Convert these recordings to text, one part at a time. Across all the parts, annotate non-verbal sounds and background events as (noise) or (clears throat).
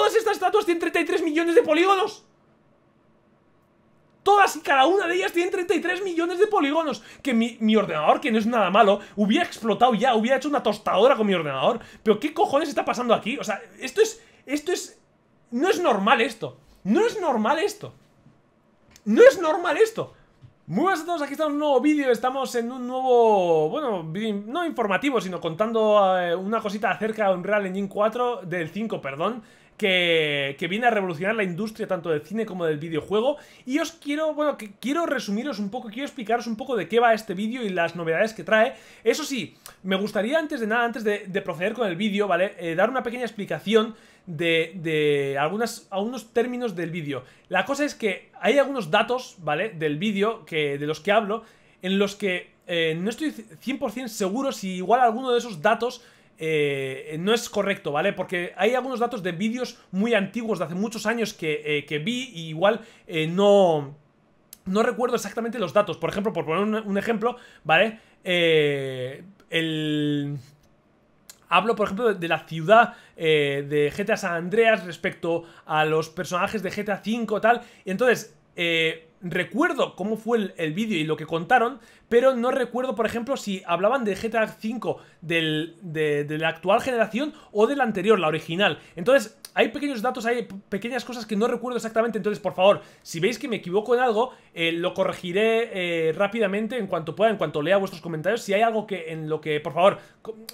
Todas estas estatuas tienen 33 millones de polígonos. Todas y cada una de ellas tienen 33 millones de polígonos. Que mi, ordenador, que no es nada malo, hubiera explotado ya, hubiera hecho una tostadora con mi ordenador. Pero ¿qué cojones está pasando aquí? O sea, esto es... Esto es... No es normal esto. No es normal esto. No es normal esto. Muy buenas a todos, aquí está un nuevo vídeo, estamos en un nuevo, bueno, no informativo, sino contando eh, una cosita acerca de Unreal Engine 4, del 5, perdón que, viene a revolucionar la industria tanto del cine como del videojuego. Y os quiero, bueno, quiero resumiros un poco, quiero explicaros un poco de qué va este vídeo y las novedades que trae. Eso sí, me gustaría antes de nada, antes de, proceder con el vídeo, ¿vale? Eh, dar una pequeña explicación de, de algunas, algunos términos del vídeo. La cosa es que hay algunos datos, ¿vale? Del vídeo, que, de los que hablo, en los que eh, no estoy 100% seguro si igual alguno de esos datos eh, no es correcto, ¿vale? Porque hay algunos datos de vídeos muy antiguos de hace muchos años que, eh, vi y igual eh, no, no recuerdo exactamente los datos. Por ejemplo, por poner un, ejemplo, ¿vale? el... Hablo, por ejemplo, de la ciudad de GTA San Andreas respecto a los personajes de GTA V, tal. Y entonces, eh, recuerdo cómo fue el, vídeo y lo que contaron, pero no recuerdo, por ejemplo, si hablaban de GTA V del, de, la actual generación o de la anterior, la original. Entonces, hay pequeños datos, hay pequeñas cosas que no recuerdo exactamente, entonces, por favor, si veis que me equivoco en algo, eh, lo corregiré eh, rápidamente en cuanto pueda, en cuanto lea vuestros comentarios. Si hay algo que en lo que, por favor,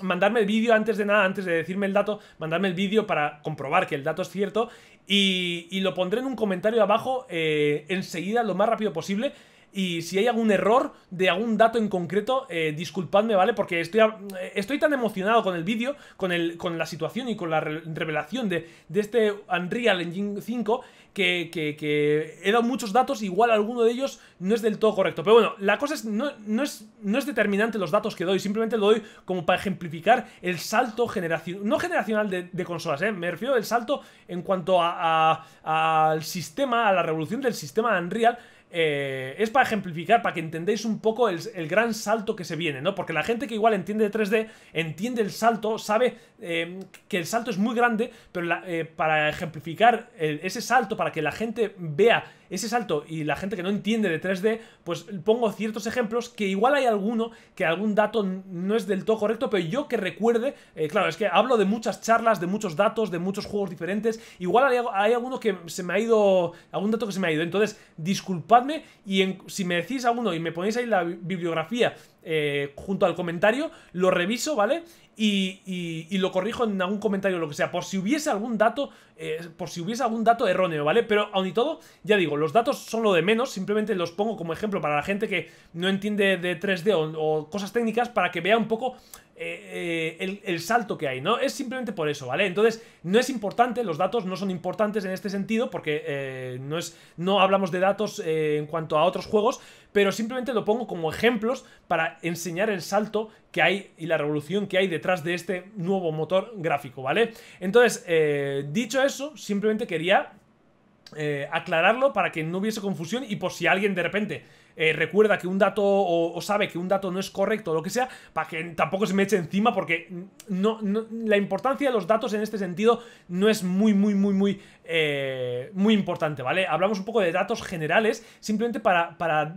mandarme el vídeo antes de nada, antes de decirme el dato, mandarme el vídeo para comprobar que el dato es cierto y, lo pondré en un comentario abajo eh, enseguida, lo más rápido posible. Y si hay algún error de algún dato en concreto, eh, disculpadme, ¿vale? Porque estoy, eh, estoy tan emocionado con el vídeo, con, con la situación y con la revelación de, de este Unreal Engine 5 que, he dado muchos datos, igual alguno de ellos no es del todo correcto. Pero bueno, la cosa es no, es, no es determinante los datos que doy, simplemente lo doy como para ejemplificar el salto generacional, no generacional de, consolas, ¿eh? me refiero al salto en cuanto al sistema, a la revolución del sistema Unreal, eh, es para ejemplificar, para que entendáis un poco el, el, gran salto que se viene, ¿no? Porque la gente que igual entiende de 3D, entiende el salto, sabe eh, que el salto es muy grande, pero eh, para ejemplificar ese salto, para que la gente vea ese salto y la gente que no entiende de 3D, pues pongo ciertos ejemplos que igual hay alguno, que algún dato no es del todo correcto, pero yo que recuerde, claro, es que hablo de muchas charlas, de muchos datos, de muchos juegos diferentes, igual hay, alguno que se me ha ido, algún dato que se me ha ido, entonces disculpad y si me decís alguno y me ponéis ahí la bibliografía eh, junto al comentario, lo reviso, ¿vale? Y, y, lo corrijo en algún comentario lo que sea, por si hubiese algún dato, eh, por si hubiese algún dato erróneo, ¿vale? Pero aun y todo, ya digo, los datos son lo de menos, simplemente los pongo como ejemplo para la gente que no entiende de 3D o cosas técnicas para que vea un poco eh, eh, el, salto que hay, ¿no? Es simplemente por eso, ¿vale? Entonces, no es importante, los datos no son importantes en este sentido, porque eh, no, es, no hablamos de datos en cuanto a otros juegos, pero simplemente lo pongo como ejemplos para enseñar el salto que hay y la revolución que hay detrás de este nuevo motor gráfico, ¿vale? Entonces, dicho eso, simplemente quería aclararlo para que no hubiese confusión y por si alguien de repente eh, recuerda que un dato o, sabe que un dato no es correcto o lo que sea, para que tampoco se me eche encima porque no, la importancia de los datos en este sentido no es muy, muy, muy, muy, eh, muy importante, ¿vale? Hablamos un poco de datos generales simplemente para, para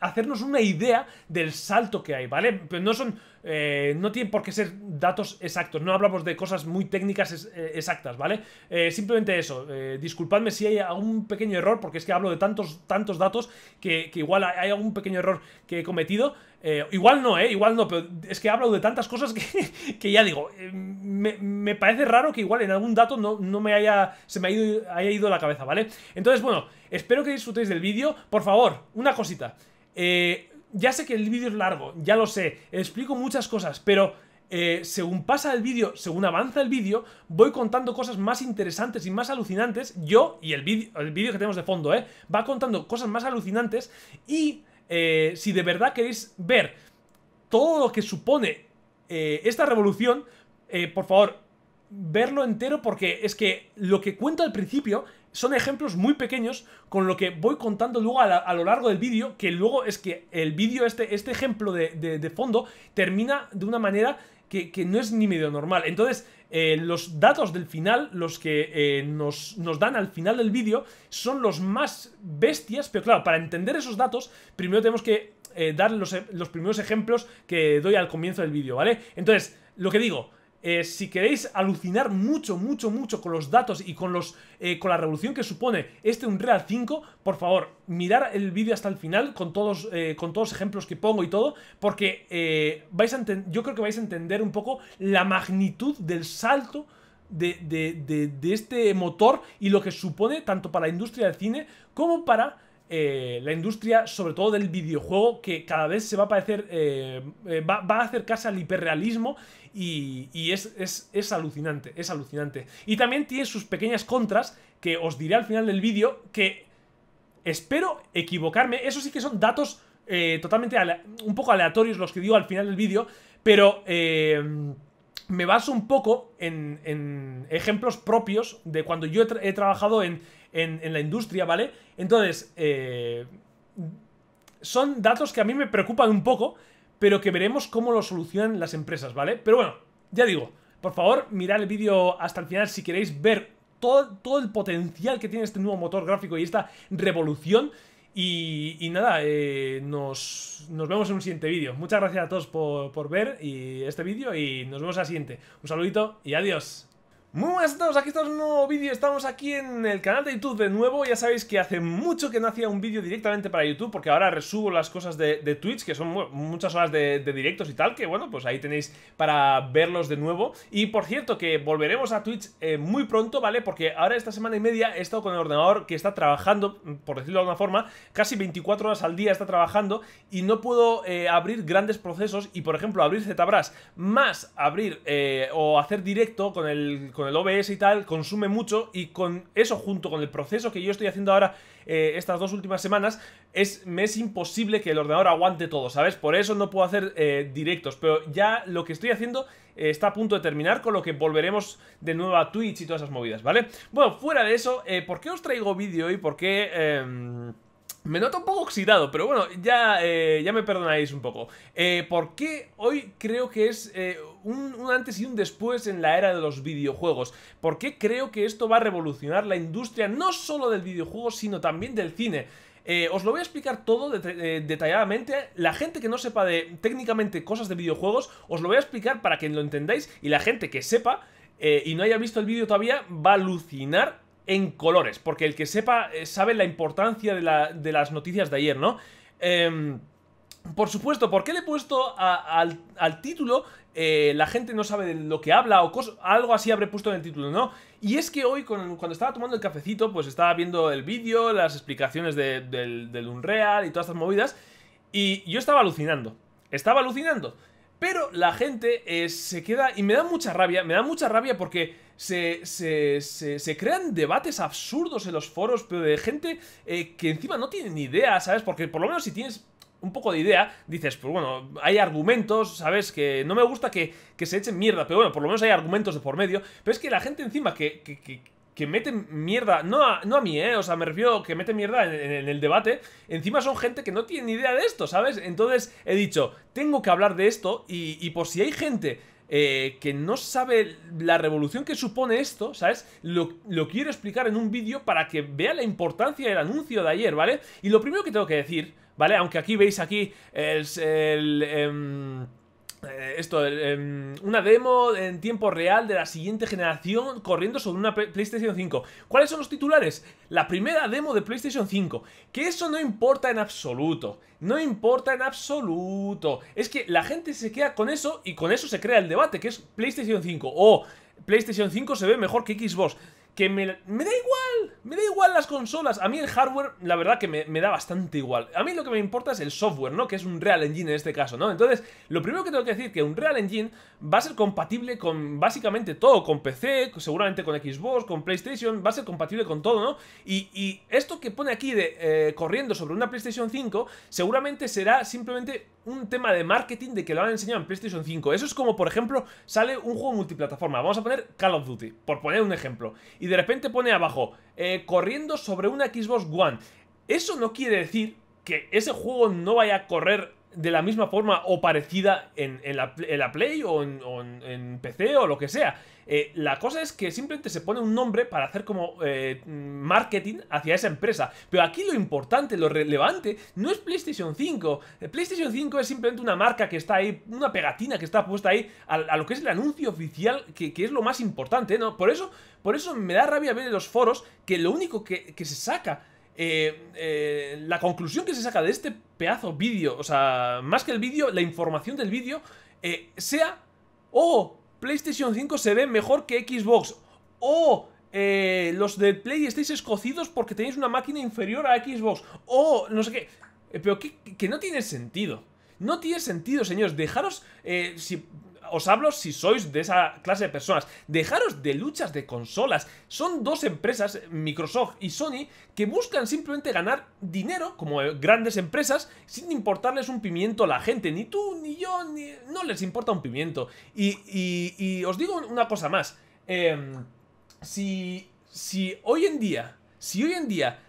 hacernos una idea del salto que hay, ¿vale? Pero no son. Eh, no tienen por qué ser datos exactos, no hablamos de cosas muy técnicas eh, exactas, ¿vale? Eh, simplemente eso, disculpadme si hay algún pequeño error, porque es que hablo de tantos, tantos datos que, que igual hay algún pequeño error que he cometido. Eh, igual no, ¿eh? Igual no, pero es que he hablado de tantas cosas que, (laughs) que ya digo, eh, me, parece raro que igual en algún dato no, me haya, se me haya ido, la cabeza, ¿vale? Entonces, bueno, espero que disfrutéis del vídeo. Por favor, una cosita. Eh, ya sé que el vídeo es largo, ya lo sé, explico muchas cosas, pero... según pasa el vídeo, según avanza el vídeo, voy contando cosas más interesantes y más alucinantes. Yo y el vídeo el que tenemos de fondo, ¿eh? Va contando cosas más alucinantes y eh, si de verdad queréis ver todo lo que supone eh, esta revolución, eh, por favor, verlo entero porque es que lo que cuento al principio son ejemplos muy pequeños con lo que voy contando luego a, lo largo del vídeo, que luego es que el vídeo, este, este ejemplo de, fondo, termina de una manera que, que, no es ni medio normal. Entonces, eh, los datos del final, los que eh, nos, dan al final del vídeo, son los más bestias, pero claro, para entender esos datos, primero tenemos que eh, dar los, los primeros ejemplos que doy al comienzo del vídeo, ¿vale? Entonces, lo que digo, eh, si queréis alucinar mucho, mucho, mucho con los datos y con, los, eh, con la revolución que supone este Unreal 5, por favor, mirar el vídeo hasta el final con todos, eh, con todos los ejemplos que pongo y todo, porque vais a yo creo que vais a entender un poco la magnitud del salto de, este motor y lo que supone tanto para la industria del cine como para... la industria, sobre todo del videojuego, que cada vez se va a parecer, va, va a acercarse al hiperrealismo y, es, alucinante, es alucinante. Y también tiene sus pequeñas contras que os diré al final del vídeo que espero equivocarme. Eso sí que son datos eh, totalmente un poco aleatorios los que digo al final del vídeo, pero... Eh, me baso un poco en, en, ejemplos propios de cuando yo he, trabajado en, la industria, ¿vale? Entonces, eh, son datos que a mí me preocupan un poco pero que veremos cómo lo solucionan las empresas, ¿vale? Pero bueno, ya digo, por favor, mirad el vídeo hasta el final si queréis ver todo, todo el potencial que tiene este nuevo motor gráfico y esta revolución. Y, nada, eh, nos, vemos en un siguiente vídeo. Muchas gracias a todos por, ver y este vídeo y nos vemos al siguiente. Un saludito y adiós. Muy buenas a todos, aquí estamos en un nuevo vídeo, estamos aquí en el canal de YouTube de nuevo Ya sabéis que hace mucho que no hacía un vídeo directamente para YouTube Porque ahora resubo las cosas de, de Twitch, que son muchas horas de, directos y tal Que bueno, pues ahí tenéis para verlos de nuevo Y por cierto que volveremos a Twitch eh, muy pronto, ¿vale? Porque ahora esta semana y media he estado con el ordenador que está trabajando, por decirlo de alguna forma Casi 24 horas al día está trabajando Y no puedo eh, abrir grandes procesos Y por ejemplo abrir ZBrush más abrir eh, o hacer directo con el el OBS y tal, consume mucho y con eso junto con el proceso que yo estoy haciendo ahora eh, estas dos últimas semanas, es, me es imposible que el ordenador aguante todo, ¿sabes? Por eso no puedo hacer eh, directos, pero ya lo que estoy haciendo eh, está a punto de terminar, con lo que volveremos de nuevo a Twitch y todas esas movidas, ¿vale? Bueno, fuera de eso, ¿por qué os traigo vídeo y por qué... Em, me noto un poco oxidado, pero bueno, ya, eh, ya me perdonáis un poco. Eh, ¿Por qué hoy creo que es eh, un, antes y un después en la era de los videojuegos? ¿Por qué creo que esto va a revolucionar la industria no solo del videojuego, sino también del cine? os lo voy a explicar todo detalladamente. La gente que no sepa de técnicamente cosas de videojuegos, os lo voy a explicar para que lo entendáis y la gente que sepa y no haya visto el vídeo todavía va a alucinar en colores, porque el que sepa eh, sabe la importancia de, las noticias de ayer, ¿no? Em, por supuesto, ¿por qué le he puesto al, título eh, la gente no sabe de lo que habla o algo así habré puesto en el título, ¿no? Y es que hoy, cuando estaba tomando el cafecito, pues estaba viendo el vídeo, las explicaciones del, Unreal y todas estas movidas, y yo estaba alucinando, estaba alucinando. Pero la gente eh, se queda, y me da mucha rabia, me da mucha rabia porque se, se, se, crean debates absurdos en los foros, pero de gente eh, que encima no tiene ni idea, ¿sabes? Porque por lo menos si tienes un poco de idea, dices, pues bueno, hay argumentos, ¿sabes? Que no me gusta que, se echen mierda, pero bueno, por lo menos hay argumentos de por medio. Pero es que la gente encima que, que, que, mete mierda, no a, no a mí, ¿eh? O sea, me refiero que mete mierda en, el debate, encima son gente que no tiene ni idea de esto, ¿sabes? Entonces he dicho, tengo que hablar de esto y, y por si hay gente eh, que no sabe la revolución que supone esto, ¿sabes? Lo, quiero explicar en un vídeo para que vea la importancia del anuncio de ayer, ¿vale? Y lo primero que tengo que decir, ¿vale? Aunque aquí veis aquí es el em, eh, esto, em, una demo en tiempo real de la siguiente generación corriendo sobre una PlayStation 5. ¿Cuáles son los titulares? La primera demo de PlayStation 5. Que eso no importa en absoluto. No importa en absoluto. Es que la gente se queda con eso y con eso se crea el debate, que es PlayStation 5. O PlayStation 5 se ve mejor que Xbox. Que me da igual me da igual las consolas. A mí el hardware, la verdad que me, da bastante igual. A mí lo que me importa es el software, ¿no? Que es un Real Engine en este caso, ¿no? Entonces, lo primero que tengo que decir es que un Real Engine va a ser compatible con básicamente todo. Con PC, seguramente con Xbox, con PlayStation. Va a ser compatible con todo, ¿no? Y, esto que pone aquí de eh, corriendo sobre una PlayStation 5, seguramente será simplemente un tema de marketing de que lo han enseñado en PlayStation 5. Eso es como, por ejemplo, sale un juego multiplataforma. Vamos a poner Call of Duty, por poner un ejemplo. Y de repente pone abajo eh, corriendo sobre una Xbox One. Eso no quiere decir que ese juego no vaya a correr de la misma forma o parecida en, la, Play o en, PC o lo que sea. Eh, la cosa es que simplemente se pone un nombre para hacer como eh, marketing hacia esa empresa. Pero aquí lo importante, lo relevante, no es PlayStation 5. Eh, PlayStation 5 es simplemente una marca que está ahí, una pegatina que está puesta ahí a, lo que es el anuncio oficial, que, es lo más importante. ¿no? Por, eso, por eso me da rabia ver en los foros que lo único que, se saca la conclusión que se saca de este pedazo vídeo, o sea, más que el vídeo, la información del vídeo, sea, oh, PlayStation 5 se ve mejor que Xbox. O eh, los de Play estáis escocidos porque tenéis una máquina inferior a Xbox. O no sé qué. Eh, pero que, no tiene sentido. No tiene sentido, señores. Dejaros... Eh, os hablo si sois de esa clase de personas. Dejaros de luchas de consolas. Son dos empresas, Microsoft y Sony, que buscan simplemente ganar dinero como grandes empresas sin importarles un pimiento a la gente. Ni tú, ni yo, ni... no les importa un pimiento. Y, os digo una cosa más. Em, si, si hoy en día, si hoy en día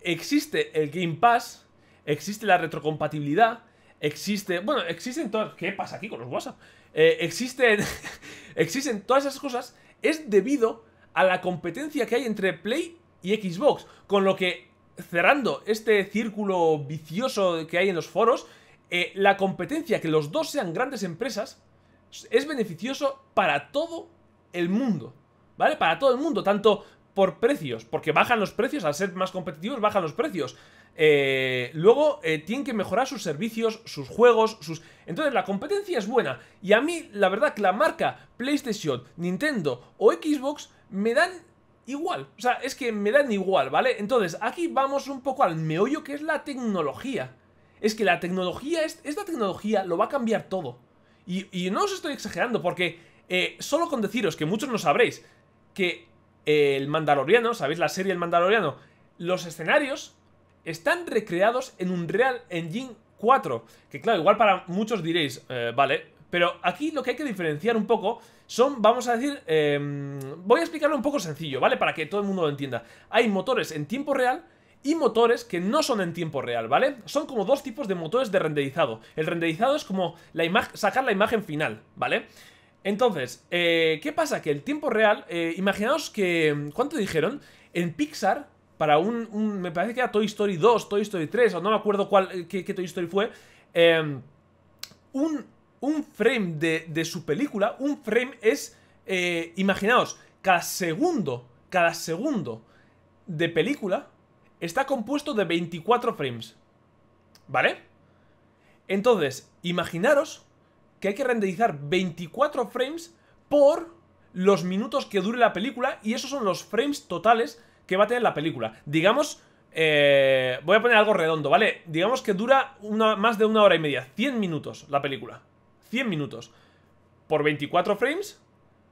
existe el Game Pass, existe la retrocompatibilidad, existe... Bueno, existen todas... ¿Qué pasa aquí con los WhatsApp? Eh, existen, (laughs) existen todas esas cosas, es debido a la competencia que hay entre Play y Xbox. Con lo que, cerrando este círculo vicioso que hay en los foros, eh, la competencia, que los dos sean grandes empresas, es beneficioso para todo el mundo. ¿Vale? Para todo el mundo, tanto por precios, porque bajan los precios, al ser más competitivos bajan los precios. Eh, luego eh, tienen que mejorar sus servicios, sus juegos, sus... Entonces la competencia es buena y a mí la verdad que la marca PlayStation, Nintendo o Xbox me dan igual, o sea, es que me dan igual, ¿vale? Entonces aquí vamos un poco al meollo que es la tecnología. Es que la tecnología, esta tecnología lo va a cambiar todo. Y, no os estoy exagerando porque eh, solo con deciros que muchos no sabréis que el Mandaloriano, ¿sabéis la serie El Mandaloriano? Los escenarios están recreados en un Real Engine 4. Que claro, igual para muchos diréis, eh, vale, pero aquí lo que hay que diferenciar un poco son, vamos a decir, em, voy a explicarlo un poco sencillo, ¿vale? Para que todo el mundo lo entienda. Hay motores en tiempo real y motores que no son en tiempo real, ¿vale? Son como dos tipos de motores de renderizado. El renderizado es como la sacar la imagen final, ¿vale? Entonces, eh, ¿qué pasa? Que el tiempo real, eh, imaginaos que, ¿cuánto dijeron? En Pixar, para un, me parece que era Toy Story 2, Toy Story 3, o no me acuerdo cuál, eh, qué, Toy Story fue, em, un, un, frame de, de, su película, un frame es, imaginaos, cada segundo, cada segundo de película está compuesto de 24 frames, ¿vale? Entonces, imaginaros que hay que renderizar 24 frames por los minutos que dure la película y esos son los frames totales que va a tener la película. Digamos, eh, voy a poner algo redondo, ¿vale? Digamos que dura más de una hora y media, 100 minutos la película. 100 minutos. Por 24 frames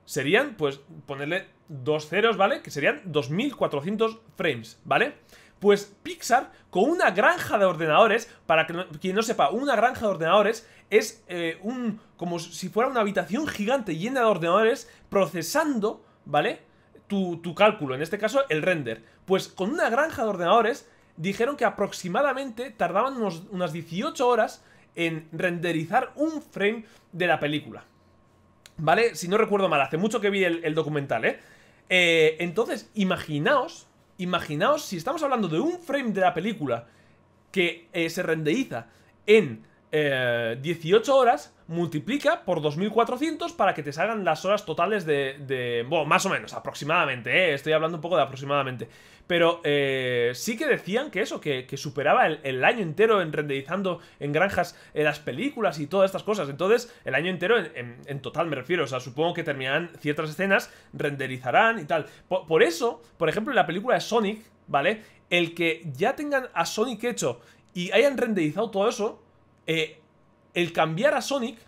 serían, pues, ponerle dos ceros, ¿vale? Que serían 2400 frames, ¿vale? vale pues Pixar, con una granja de ordenadores, para que quien no sepa, una granja de ordenadores es eh, un como si fuera una habitación gigante llena de ordenadores procesando, ¿vale? Tu, cálculo, en este caso el render. Pues con una granja de ordenadores dijeron que aproximadamente tardaban unas 18 horas en renderizar un frame de la película. ¿Vale? Si no recuerdo mal, hace mucho que vi el, documental, ¿eh? ¿eh? Entonces, imaginaos Imaginaos si estamos hablando de un frame de la película que eh, se renderiza en eh, 18 horas, multiplica por 2400 para que te salgan las horas totales de... bueno, más o menos, aproximadamente, eh, estoy hablando un poco de aproximadamente. Pero eh, sí que decían que eso, que, superaba el, año entero en renderizando en granjas eh, las películas y todas estas cosas. Entonces, el año entero en, total me refiero. O sea, supongo que terminarán ciertas escenas, renderizarán y tal. Por, por eso, por ejemplo, en la película de Sonic, ¿vale? El que ya tengan a Sonic hecho y hayan renderizado todo eso eh, el cambiar a Sonic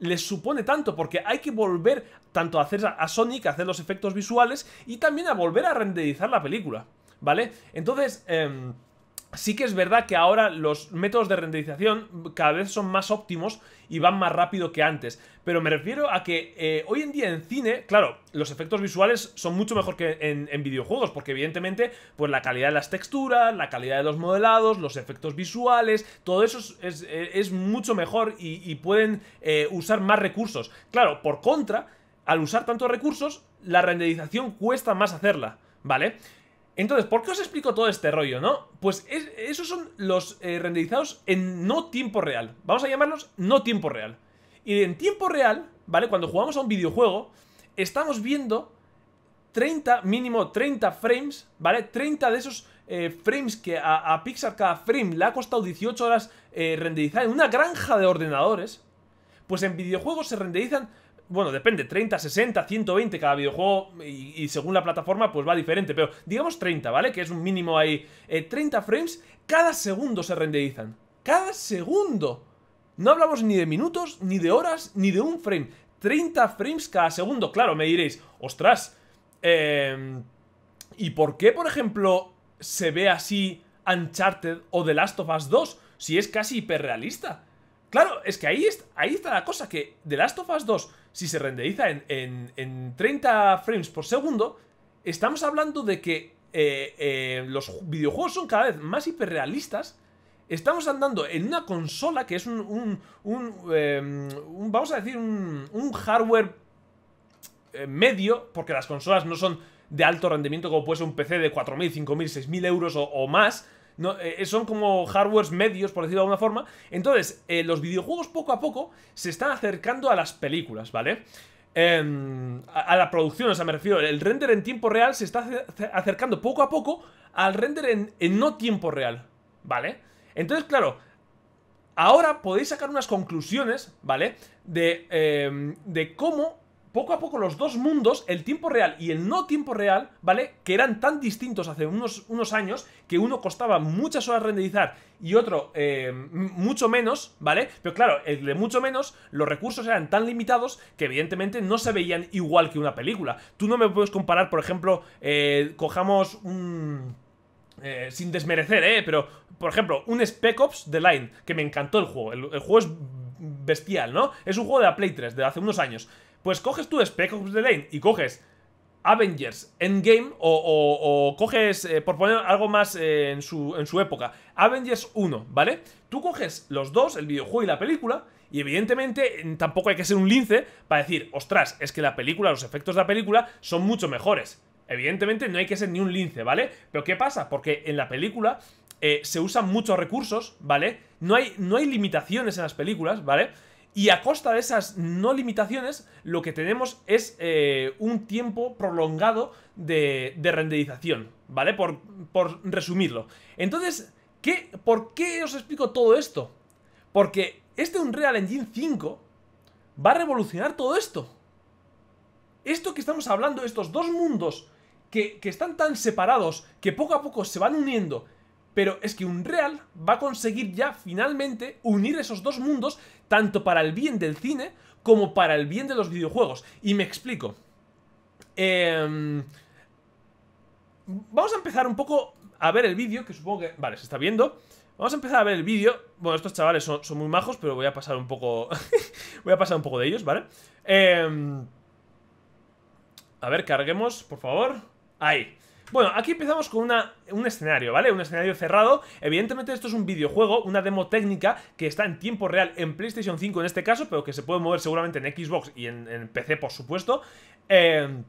les supone tanto, porque hay que volver tanto a hacer a Sonic, a hacer los efectos visuales y también a volver a renderizar la película, ¿vale? Entonces, eh, Sí que es verdad que ahora los métodos de renderización cada vez son más óptimos y van más rápido que antes. Pero me refiero a que eh, hoy en día en cine, claro, los efectos visuales son mucho mejor que en, videojuegos, porque evidentemente, pues la calidad de las texturas, la calidad de los modelados, los efectos visuales, todo eso es, eh, mucho mejor y, pueden eh, usar más recursos. Claro, por contra, al usar tantos recursos, la renderización cuesta más hacerla, ¿vale? Entonces, ¿por qué os explico todo este rollo, no? Pues esos son los eh, renderizados en no tiempo real. Vamos a llamarlos no tiempo real. Y en tiempo real, ¿vale? Cuando jugamos a un videojuego, estamos viendo 30, mínimo 30 frames, ¿vale? 30 de esos eh, frames que a, Pixar cada frame le ha costado 18 horas eh, renderizar en una granja de ordenadores. Pues en videojuegos se renderizan bueno, depende, 30, 60, 120 cada videojuego y, según la plataforma pues va diferente, pero digamos 30, ¿vale? Que es un mínimo ahí, 30 eh, frames cada segundo se renderizan, cada segundo. No hablamos ni de minutos, ni de horas, ni de un frame. 30 frames cada segundo, claro, me diréis, ostras, em, ¿y por qué, por ejemplo, se ve así Uncharted o The Last of Us 2? Si es casi hiperrealista. Claro, es que ahí, está, ahí está la cosa, que The Last of Us 2, si se renderiza en, 30 frames por segundo, estamos hablando de que eh, eh, los videojuegos son cada vez más hiperrealistas. Estamos andando en una consola que es un, em, vamos a decir, un, hardware eh, medio, porque las consolas no son de alto rendimiento como puede ser un PC de 4.000, 5.000, 6.000 euros o más, eh, eh, son como hardwares medios, por decirlo de alguna forma. Entonces, eh, los videojuegos poco a poco se están acercando a las películas, ¿vale? Em, a, la producción, o sea, me refiero, el render en tiempo real se está acercando poco a poco al render en, no tiempo real, ¿vale? Entonces, claro, ahora podéis sacar unas conclusiones, ¿vale? De, em, de cómo poco a poco los dos mundos, el tiempo real y el no tiempo real, ¿vale? Que eran tan distintos hace unos, unos años que uno costaba muchas horas renderizar y otro eh, mucho menos, ¿vale? Pero claro, el de mucho menos, los recursos eran tan limitados que evidentemente no se veían igual que una película. Tú no me puedes comparar, por ejemplo, eh, cojamos un... Eh, sin desmerecer, ¿eh? Pero, por ejemplo, un Spec Ops The Line, que me encantó el juego. El, el juego es bestial, ¿no? Es un juego de la Play 3, de hace unos años. Pues coges tu Spec Ops The Lane y coges Avengers Endgame o, o, coges, eh, por poner algo más eh, en, su, en su época, Avengers 1, ¿vale? Tú coges los dos, el videojuego y la película, y evidentemente mm, tampoco hay que ser un lince para decir, ostras, es que la película, los efectos de la película son mucho mejores. Evidentemente no hay que ser ni un lince, ¿vale? Pero ¿qué pasa? Porque en la película eh, se usan muchos recursos, ¿vale? No hay, no hay limitaciones en las películas, ¿vale? Y a costa de esas no limitaciones, lo que tenemos es eh, un tiempo prolongado de, renderización, ¿vale? Por, resumirlo. Entonces, ¿qué, ¿por qué os explico todo esto? Porque este Unreal Engine 5 va a revolucionar todo esto. Esto que estamos hablando, estos dos mundos que están tan separados, que poco a poco se van uniendo pero es que Unreal va a conseguir ya finalmente unir esos dos mundos, tanto para el bien del cine como para el bien de los videojuegos. Y me explico. Em, vamos a empezar un poco a ver el vídeo, que supongo que... Vale, se está viendo. Vamos a empezar a ver el vídeo. Bueno, estos chavales son, son, muy majos, pero voy a pasar un poco... (laughs) voy a pasar un poco de ellos, ¿vale? Em, a ver, carguemos, por favor. Ahí. Bueno, aquí empezamos con un escenario, ¿vale? Un escenario cerrado. Evidentemente esto es un videojuego, una demo técnica que está en tiempo real en PlayStation 5 en este caso, pero que se puede mover seguramente en Xbox y en, PC, por supuesto. Eh,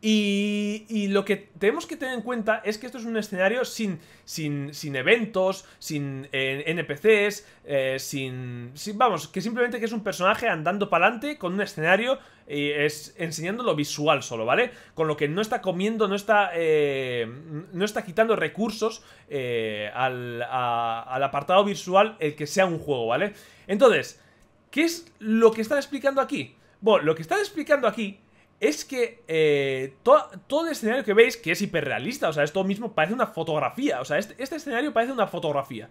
y, lo que tenemos que tener en cuenta es que esto es un escenario sin, sin, sin eventos, sin eh, NPCs, eh, sin, sin, Vamos, que simplemente que es un personaje andando para adelante con un escenario es enseñando lo visual solo, ¿vale? Con lo que no está comiendo, no está, eh, no está quitando recursos eh, al, apartado visual el que sea un juego, ¿vale? Entonces, ¿qué es lo que están explicando aquí? Bueno, lo que están explicando aquí es que eh, todo el escenario que veis, que es hiperrealista, o sea, esto mismo parece una fotografía, o sea, este, este escenario parece una fotografía.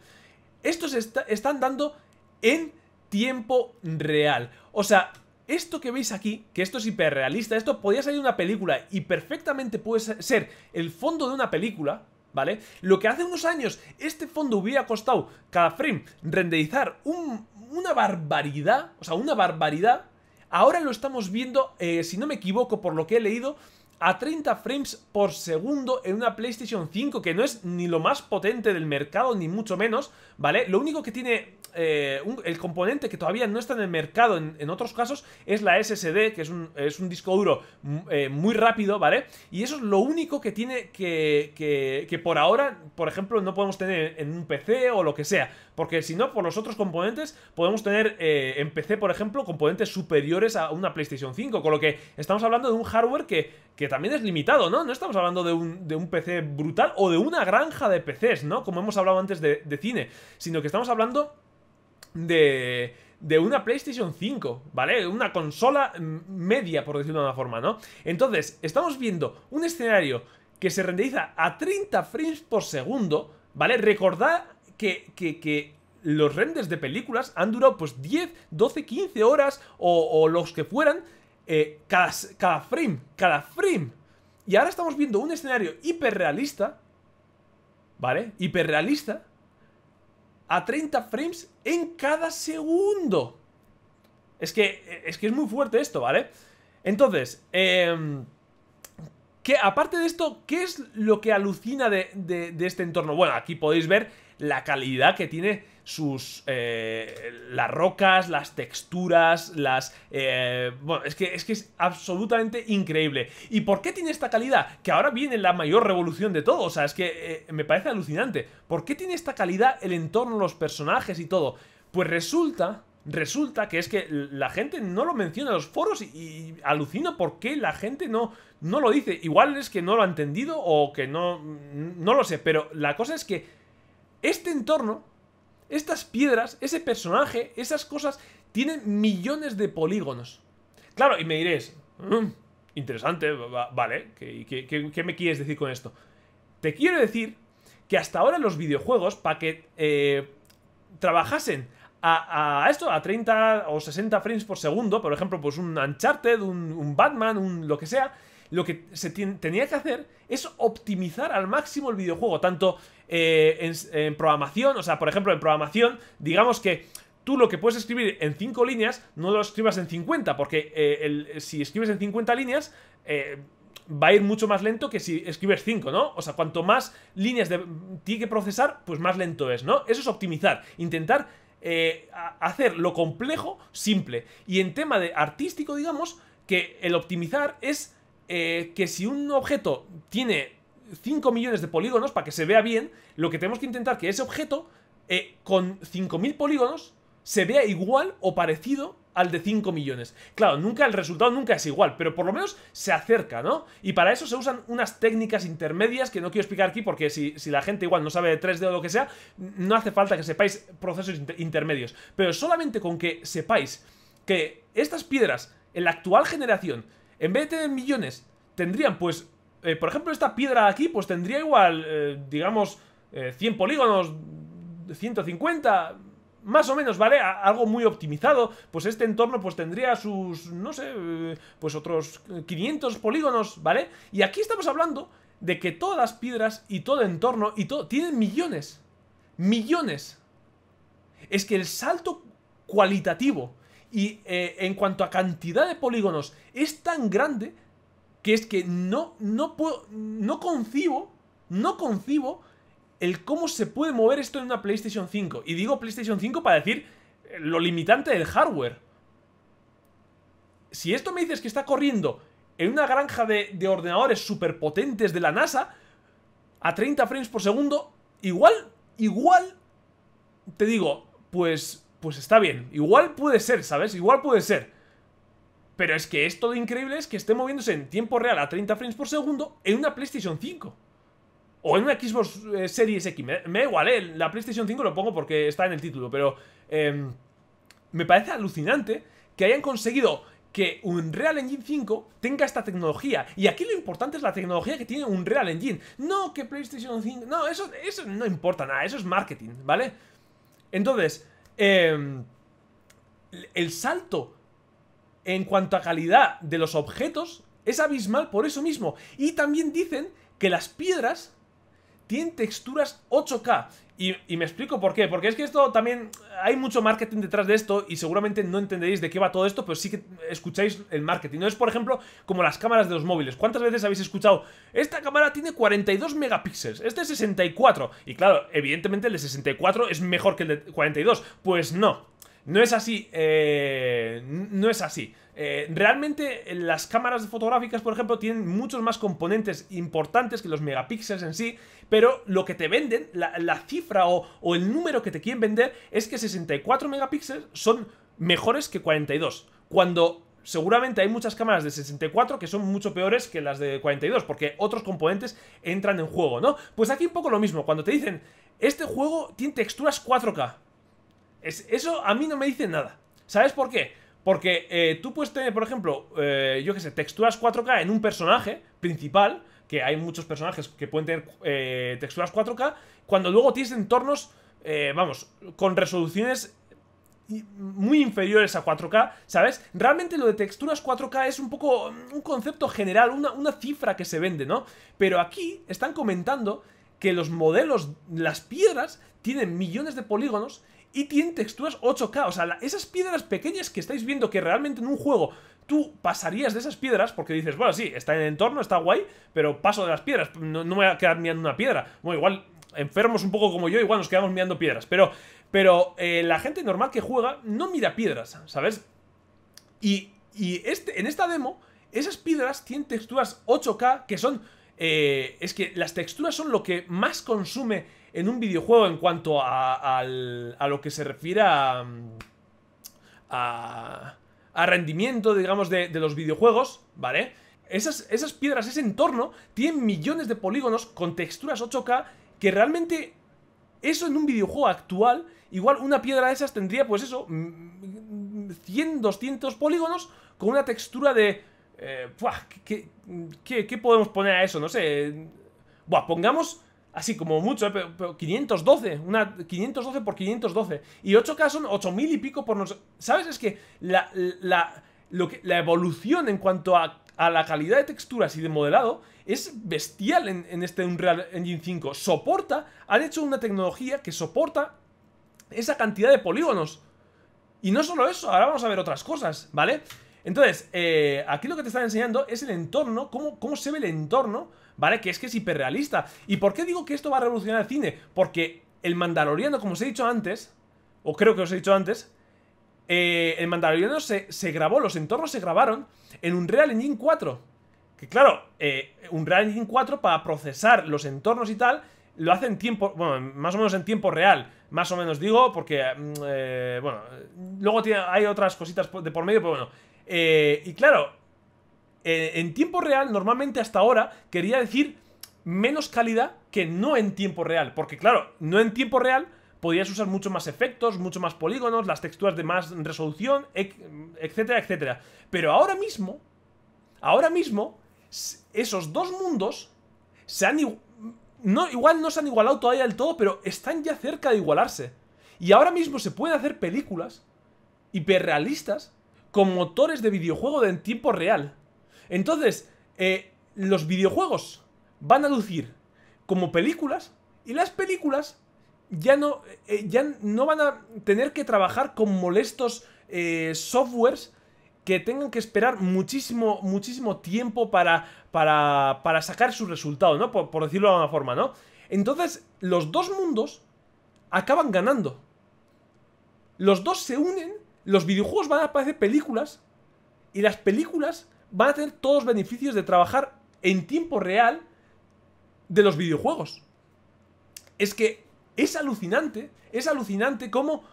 Estos están dando en tiempo real. O sea, esto que veis aquí, que esto es hiperrealista, esto podía salir de una película y perfectamente puede ser el fondo de una película, ¿vale? Lo que hace unos años este fondo hubiera costado cada frame renderizar una barbaridad, o sea, una barbaridad, ahora lo estamos viendo, eh, si no me equivoco por lo que he leído, a 30 frames por segundo en una PlayStation 5, que no es ni lo más potente del mercado, ni mucho menos, ¿vale? Lo único que tiene eh, el componente que todavía no está en el mercado en, otros casos es la SSD, que es un, disco duro mm, eh, muy rápido, ¿vale? Y eso es lo único que tiene que, que, que, por ahora, por ejemplo, no podemos tener en un PC o lo que sea. Porque si no, por los otros componentes, podemos tener eh, en PC, por ejemplo, componentes superiores a una PlayStation 5. Con lo que estamos hablando de un hardware que, que también es limitado, ¿no? No estamos hablando de un, PC brutal o de una granja de PCs, ¿no? Como hemos hablado antes de, de cine, sino que estamos hablando de, de una PlayStation 5, ¿vale? Una consola mm, media, por decirlo de alguna forma, ¿no? Entonces, estamos viendo un escenario que se renderiza a 30 frames por segundo, ¿vale? Recordad que, los renders de películas han durado pues 10, 12, 15 horas o, los que fueran eh, cada, cada frame, cada frame. Y ahora estamos viendo un escenario hiperrealista, ¿vale? Hiperrealista, a 30 frames en cada segundo. Es que es, que es muy fuerte esto, ¿vale? Entonces, em, aparte de esto, ¿qué es lo que alucina de, de este entorno? Bueno, aquí podéis ver la calidad que tiene sus eh, las rocas, las texturas, las... Eh, bueno, es que, es que es absolutamente increíble. ¿Y por qué tiene esta calidad? Que ahora viene la mayor revolución de todo, o sea, es que eh, me parece alucinante. ¿Por qué tiene esta calidad el entorno, los personajes y todo? Pues resulta resulta que es que la gente no lo menciona en los foros y, alucino por qué la gente no, no lo dice. Igual es que no lo ha entendido o que no, no lo sé, pero la cosa es que este entorno estas piedras, ese personaje, esas cosas, tienen millones de polígonos. Claro, y me diréis, mm, interesante, vale, ¿qué, ¿qué, me quieres decir con esto? Te quiero decir que hasta ahora los videojuegos, para que eh, trabajasen a, a, esto, a 30 o 60 frames por segundo, por ejemplo, pues un Uncharted, un, un Batman, un lo que sea, lo que se tenía que hacer es optimizar al máximo el videojuego, tanto eh, en, programación, o sea, por ejemplo, en programación, digamos que tú lo que puedes escribir en 5 líneas, no lo escribas en 50, porque eh, si escribes en 50 líneas, eh, va a ir mucho más lento que si escribes 5, ¿no? O sea, cuanto más líneas de, tiene que procesar, pues más lento es, ¿no? Eso es optimizar, intentar hacer lo complejo simple. Y en tema de artístico, digamos, que el optimizar es eh, que si un objeto tiene 5 millones de polígonos para que se vea bien, lo que tenemos que intentar que ese objeto eh, con 5.000 polígonos se vea igual o parecido al de 5 millones. Claro, nunca el resultado nunca es igual, pero por lo menos se acerca, ¿no? Y para eso se usan unas técnicas intermedias que no quiero explicar aquí porque si, la gente igual no sabe de 3D o lo que sea, no hace falta que sepáis procesos intermedios. Pero solamente con que sepáis que estas piedras en la actual generación en vez de tener millones, tendrían pues... Eh, por ejemplo, esta piedra aquí, pues tendría igual, eh, digamos, 100 eh, polígonos, 150, más o menos, ¿vale? algo muy optimizado, pues este entorno pues tendría sus, no sé, pues otros 500 polígonos, ¿vale? Y aquí estamos hablando de que todas las piedras y todo entorno y todo, tienen millones, millones. Es que el salto cualitativo y eh, en cuanto a cantidad de polígonos, es tan grande que es que no, no puedo, no concibo, no concibo el cómo se puede mover esto en una PlayStation 5. Y digo PlayStation 5 para decir eh, lo limitante del hardware. Si esto me dices que está corriendo en una granja de, de ordenadores superpotentes de la NASA, a 30 frames por segundo, igual, igual, te digo, pues pues está bien. Igual puede ser, ¿sabes? Igual puede ser. Pero es que esto de increíble es que esté moviéndose en tiempo real a 30 frames por segundo en una PlayStation 5. O en una Xbox eh, Series X. Me, me, igual, ¿eh? La PlayStation 5 lo pongo porque está en el título, pero... Em, me parece alucinante que hayan conseguido que un Real Engine 5 tenga esta tecnología. Y aquí lo importante es la tecnología que tiene un Real Engine. No que PlayStation 5... No, eso, eso no importa nada, eso es marketing, ¿vale? Entonces, Em, el salto en cuanto a calidad de los objetos es abismal por eso mismo. Y también dicen que las piedras tienen texturas 8K. Y, me explico por qué, porque es que esto también hay mucho marketing detrás de esto y seguramente no entenderéis de qué va todo esto, pero sí que escucháis el marketing. No es, por ejemplo, como las cámaras de los móviles. ¿Cuántas veces habéis escuchado? Esta cámara tiene 42 megapíxeles, este es 64. Y claro, evidentemente el de 64 es mejor que el de 42. Pues no, no es así, eh, no es así. Eh, realmente eh, las cámaras fotográficas, por ejemplo, tienen muchos más componentes importantes que los megapíxeles en sí, pero lo que te venden, la, cifra o, el número que te quieren vender es que 64 megapíxeles son mejores que 42, cuando seguramente hay muchas cámaras de 64 que son mucho peores que las de 42, porque otros componentes entran en juego, ¿no? Pues aquí un poco lo mismo, cuando te dicen, este juego tiene texturas 4K, eso a mí no me dice nada. ¿Sabes por qué? Porque eh, tú puedes tener, por ejemplo, eh, yo qué sé, texturas 4K en un personaje principal, que hay muchos personajes que pueden tener eh, texturas 4K, cuando luego tienes entornos, vamos, con resoluciones muy inferiores a 4K, ¿sabes? Realmente lo de texturas 4K es un poco mm, un concepto general, una, una, cifra que se vende, ¿no? Pero aquí están comentando que los modelos, las piedras, tienen millones de polígonos y tienen texturas 8K. O sea, esas piedras pequeñas que estáis viendo que realmente en un juego tú pasarías de esas piedras porque dices, bueno, sí, está en el entorno, está guay, pero paso de las piedras, no, me voy a quedar mirando una piedra. Bueno, igual enfermos un poco como yo, igual nos quedamos mirando piedras, pero, pero eh, la gente normal que juega no mira piedras, ¿sabes? Y, y este, en esta demo, esas piedras tienen texturas 8K que son... Eh, es que las texturas son lo que más consume en un videojuego en cuanto a, lo que se refiere a, mm, a, a rendimiento, digamos, de, los videojuegos, ¿vale? Esas, esas piedras, ese entorno, tienen millones de polígonos con texturas 8K que realmente eso en un videojuego actual, igual una piedra de esas tendría, pues eso, 100, mm, 200 mm, polígonos con una textura de... Eh, ¿qué, qué podemos poner a eso? No sé. Buah, pongamos Así como mucho, 512, eh, una 512 por 512. Y 8K son 8000 y pico por nos ¿Sabes? Es que la, lo que, la evolución en cuanto a, la calidad de texturas y de modelado es bestial en, este Unreal Engine 5. Soporta, han hecho una tecnología que soporta esa cantidad de polígonos. Y no solo eso, ahora vamos a ver otras cosas, ¿vale? Entonces, eh, aquí lo que te están enseñando es el entorno, cómo, cómo se ve el entorno ¿vale? Que es que es hiperrealista. ¿Y por qué digo que esto va a revolucionar el cine? Porque el Mandaloriano, como os he dicho antes, o creo que os he dicho antes, eh, el Mandaloriano se, grabó, los entornos se grabaron en un Real Engine 4. Que claro, eh, un Real Engine 4 para procesar los entornos y tal, lo hace en tiempo, bueno, más o menos en tiempo real, más o menos digo, porque, mm, eh, bueno, luego hay otras cositas de por medio, pero bueno. Eh, y claro, eh, en tiempo real, normalmente hasta ahora, quería decir menos calidad que no en tiempo real. Porque claro, no en tiempo real podías usar mucho más efectos, mucho más polígonos, las texturas de más resolución, etcétera, etcétera. Pero ahora mismo, ahora mismo, esos dos mundos se han... No, igual no se han igualado todavía del todo, pero están ya cerca de igualarse. Y ahora mismo se pueden hacer películas hiperrealistas con motores de videojuego de en tiempo real. Entonces, eh, los videojuegos van a lucir como películas y las películas ya no, eh, eh, ya no van a tener que trabajar con molestos softwares que tengan que esperar muchísimo, muchísimo tiempo para, para, para sacar su resultado, ¿no? Por, decirlo de alguna forma, ¿no? Entonces, los dos mundos acaban ganando. Los dos se unen, los videojuegos van a aparecer películas y las películas van a tener todos los beneficios de trabajar en tiempo real de los videojuegos. Es que es alucinante, es alucinante cómo,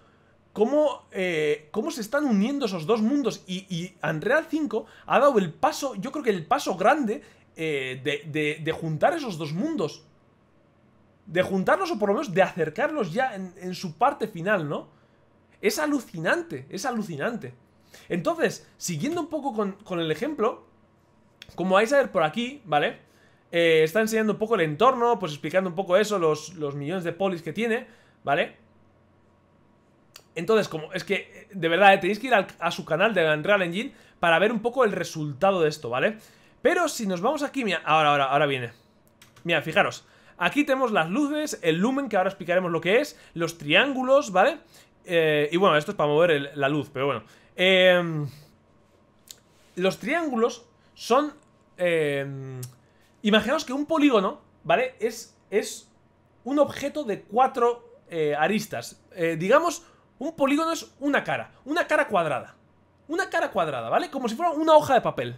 cómo, eh, cómo se están uniendo esos dos mundos. Y, y, Unreal 5 ha dado el paso, yo creo que el paso grande eh, de, de, juntar esos dos mundos. De juntarlos o por lo menos de acercarlos ya en, en su parte final, ¿no? Es alucinante, es alucinante. Entonces, siguiendo un poco con, el ejemplo, como vais a ver por aquí, ¿vale? Eh, está enseñando un poco el entorno, pues explicando un poco eso, los, millones de polis que tiene, ¿vale? Entonces, como es que, eh, de verdad, eh, tenéis que ir a su canal de Unreal Engine para ver un poco el resultado de esto, ¿vale? Pero si nos vamos aquí, mira, ahora, ahora, ahora viene. Mira, fijaros, aquí tenemos las luces, el lumen, que ahora explicaremos lo que es, los triángulos, ¿vale? y bueno, esto es para mover la luz, pero bueno. Em, los triángulos son... Em, imaginaos que un polígono, ¿vale? Es, es un objeto de cuatro eh, aristas. Eh, digamos, un polígono es una cara, una cara cuadrada. Una cara cuadrada, ¿vale? Como si fuera una hoja de papel,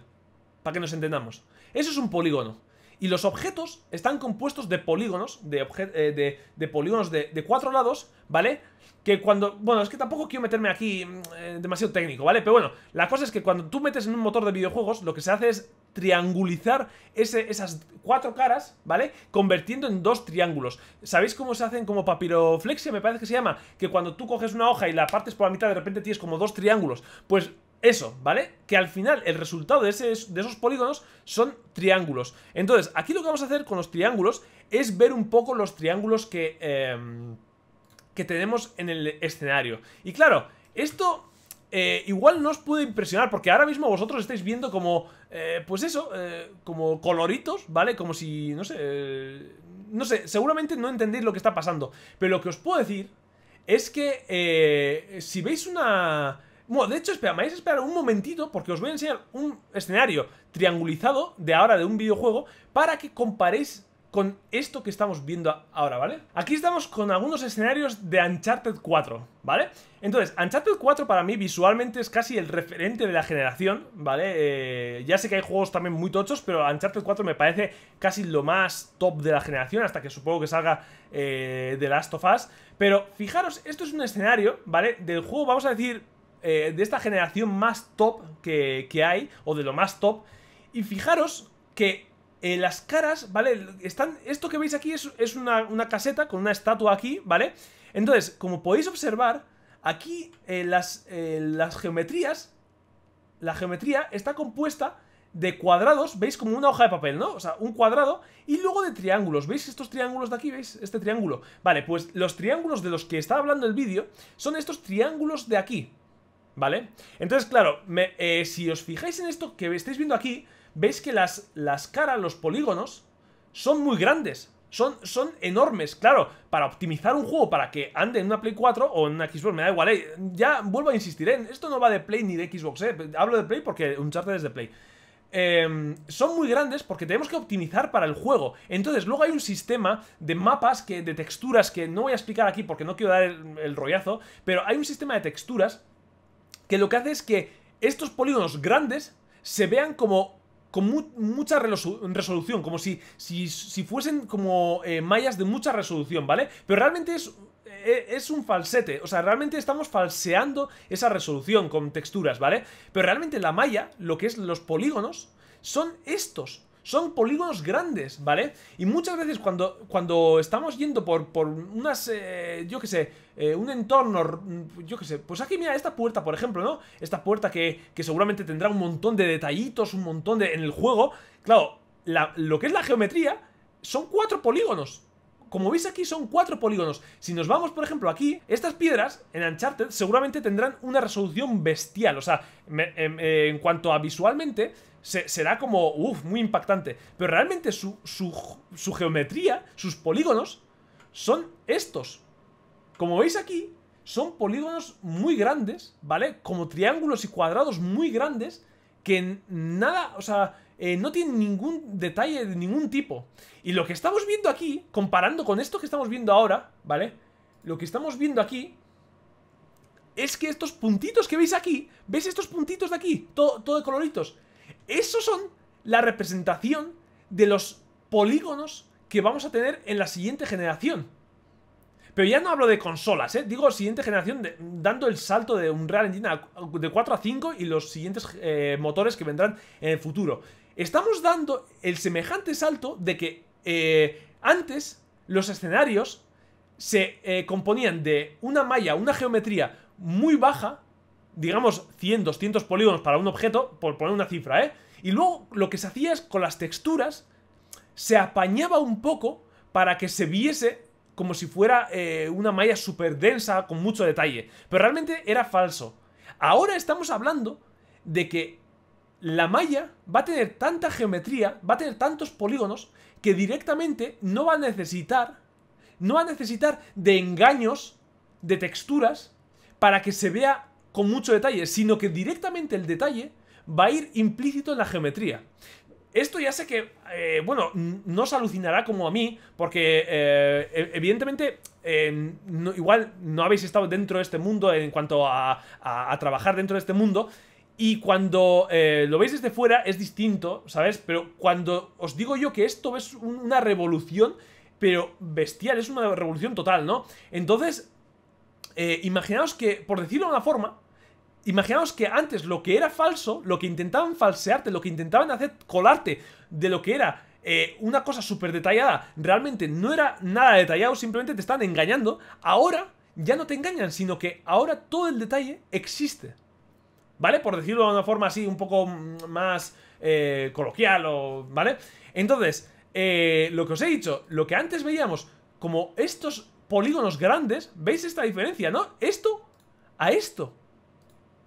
para que nos entendamos. Eso es un polígono. Y los objetos están compuestos de polígonos, de, eh, de, polígonos de, cuatro lados, ¿vale? Que cuando... Bueno, es que tampoco quiero meterme aquí mm, eh, demasiado técnico, ¿vale? Pero bueno, la cosa es que cuando tú metes en un motor de videojuegos, lo que se hace es triangulizar esas cuatro caras, ¿vale? Convirtiendo en dos triángulos. ¿Sabéis cómo se hacen como papiroflexia? Me parece que se llama. Que cuando tú coges una hoja y la partes por la mitad, de repente tienes como dos triángulos. Pues eso, ¿vale? Que al final el resultado de, esos polígonos son triángulos. Entonces, aquí lo que vamos a hacer con los triángulos es ver un poco los triángulos que, em, que tenemos en el escenario. Y claro, esto eh, igual no os puede impresionar, porque ahora mismo vosotros estáis viendo como, eh, pues eso, eh, como coloritos, ¿vale? Como si, no sé, no sé, seguramente no entendéis lo que está pasando. Pero lo que os puedo decir es que si veis una bueno, de hecho, espera, me vais a esperar un momentito porque os voy a enseñar un escenario triangulizado de ahora de un videojuego para que comparéis con esto que estamos viendo ahora, ¿vale? Aquí estamos con algunos escenarios de Uncharted 4, ¿vale? Entonces, Uncharted 4 para mí visualmente es casi el referente de la generación, ¿vale? Eh, ya sé que hay juegos también muy tochos, pero Uncharted 4 me parece casi lo más top de la generación, hasta que supongo que salga de eh, The Last of Us. Pero fijaros, esto es un escenario, ¿vale? Del juego, vamos a decir, eh, de esta generación más top que, hay, o de lo más top. Y fijaros que eh, las caras, ¿vale? Están, esto que veis aquí es, una, caseta con una estatua aquí, ¿vale? Entonces, como podéis observar, aquí eh, las, las geometrías, la geometría está compuesta de cuadrados, veis como una hoja de papel, ¿no? O sea, un cuadrado y luego de triángulos. ¿Veis estos triángulos de aquí? ¿Veis este triángulo? Vale, pues los triángulos de los que está hablando el vídeo son estos triángulos de aquí, ¿vale? Entonces, claro, eh, si os fijáis en esto que estáis viendo aquí, veis que las, las caras, los polígonos, son muy grandes. Son, son enormes, claro, para optimizar un juego para que ande en una Play 4 o en una Xbox, me da igual, eh, ya vuelvo a insistir, ¿eh? esto no va de Play ni de Xbox, eh, hablo de Play porque un charter es de Play. Em, son muy grandes porque tenemos que optimizar para el juego. Entonces, luego hay un sistema de mapas, que, de texturas, que no voy a explicar aquí porque no quiero dar el rollazo, pero hay un sistema de texturas que lo que hace es que estos polígonos grandes se vean como con mucha resolución, como si, fuesen como eh, mallas de mucha resolución, ¿vale? Pero realmente es, eh, es un falsete, o sea, realmente estamos falseando esa resolución con texturas, ¿vale? Pero realmente la malla, lo que es los polígonos, son estos, son polígonos grandes, ¿vale? Y muchas veces cuando, cuando estamos yendo por, por unas, eh, yo qué sé, eh, un entorno, yo qué sé, pues aquí mira esta puerta, por ejemplo, ¿no? Esta puerta que, que seguramente tendrá un montón de detallitos, un montón de... en el juego, claro, lo que es la geometría son cuatro polígonos, como veis aquí son cuatro polígonos. Si nos vamos, por ejemplo, aquí, estas piedras en Uncharted seguramente tendrán una resolución bestial. O sea, em, eh, en cuanto a visualmente, se, será como, uff, muy impactante. Pero realmente su, geometría, sus polígonos, son estos. Como veis aquí, son polígonos muy grandes, ¿vale? Como triángulos y cuadrados muy grandes que nada, o sea, eh, no tienen ningún detalle de ningún tipo. Y lo que estamos viendo aquí, comparando con esto que estamos viendo ahora, ¿vale? Lo que estamos viendo aquí es que estos puntitos que veis aquí, ¿veis estos puntitos de aquí? Todo, todo de coloritos. Esos son la representación de los polígonos que vamos a tener en la siguiente generación. Pero ya no hablo de consolas, ¿eh? Digo siguiente generación, dando el salto de un Real Engine de 4 a 5 y los siguientes eh, motores que vendrán en el futuro. Estamos dando el semejante salto de que eh, antes los escenarios se componían de una malla, una geometría muy baja digamos, 100, 200 polígonos para un objeto, por poner una cifra, ¿eh? Y luego lo que se hacía es con las texturas, se apañaba un poco para que se viese como si fuera eh, una malla súper densa, con mucho detalle. Pero realmente era falso. Ahora estamos hablando de que la malla va a tener tanta geometría, va a tener tantos polígonos, que directamente no va a necesitar, no va a necesitar de engaños, de texturas, para que se vea con mucho detalle, sino que directamente el detalle va a ir implícito en la geometría. Esto ya sé que, eh, bueno, no os alucinará como a mí, porque eh, e-, evidentemente eh, igual no habéis estado dentro de este mundo en cuanto a, trabajar dentro de este mundo, y cuando lo veis desde fuera es distinto, ¿sabes? Pero cuando os digo yo que esto es una revolución, pero bestial, es una revolución total, ¿no? Entonces, imaginaos que, por decirlo de una forma, imaginaos que antes lo que era falso, lo que intentaban falsearte, lo que intentaban hacer colarte de lo que era eh, una cosa súper detallada, realmente no era nada detallado, simplemente te están engañando, ahora ya no te engañan, sino que ahora todo el detalle existe. ¿Vale? Por decirlo de una forma así, un poco más eh, coloquial, o, ¿vale? Entonces, eh, lo que os he dicho, lo que antes veíamos como estos polígonos grandes, ¿veis esta diferencia, no? Esto a esto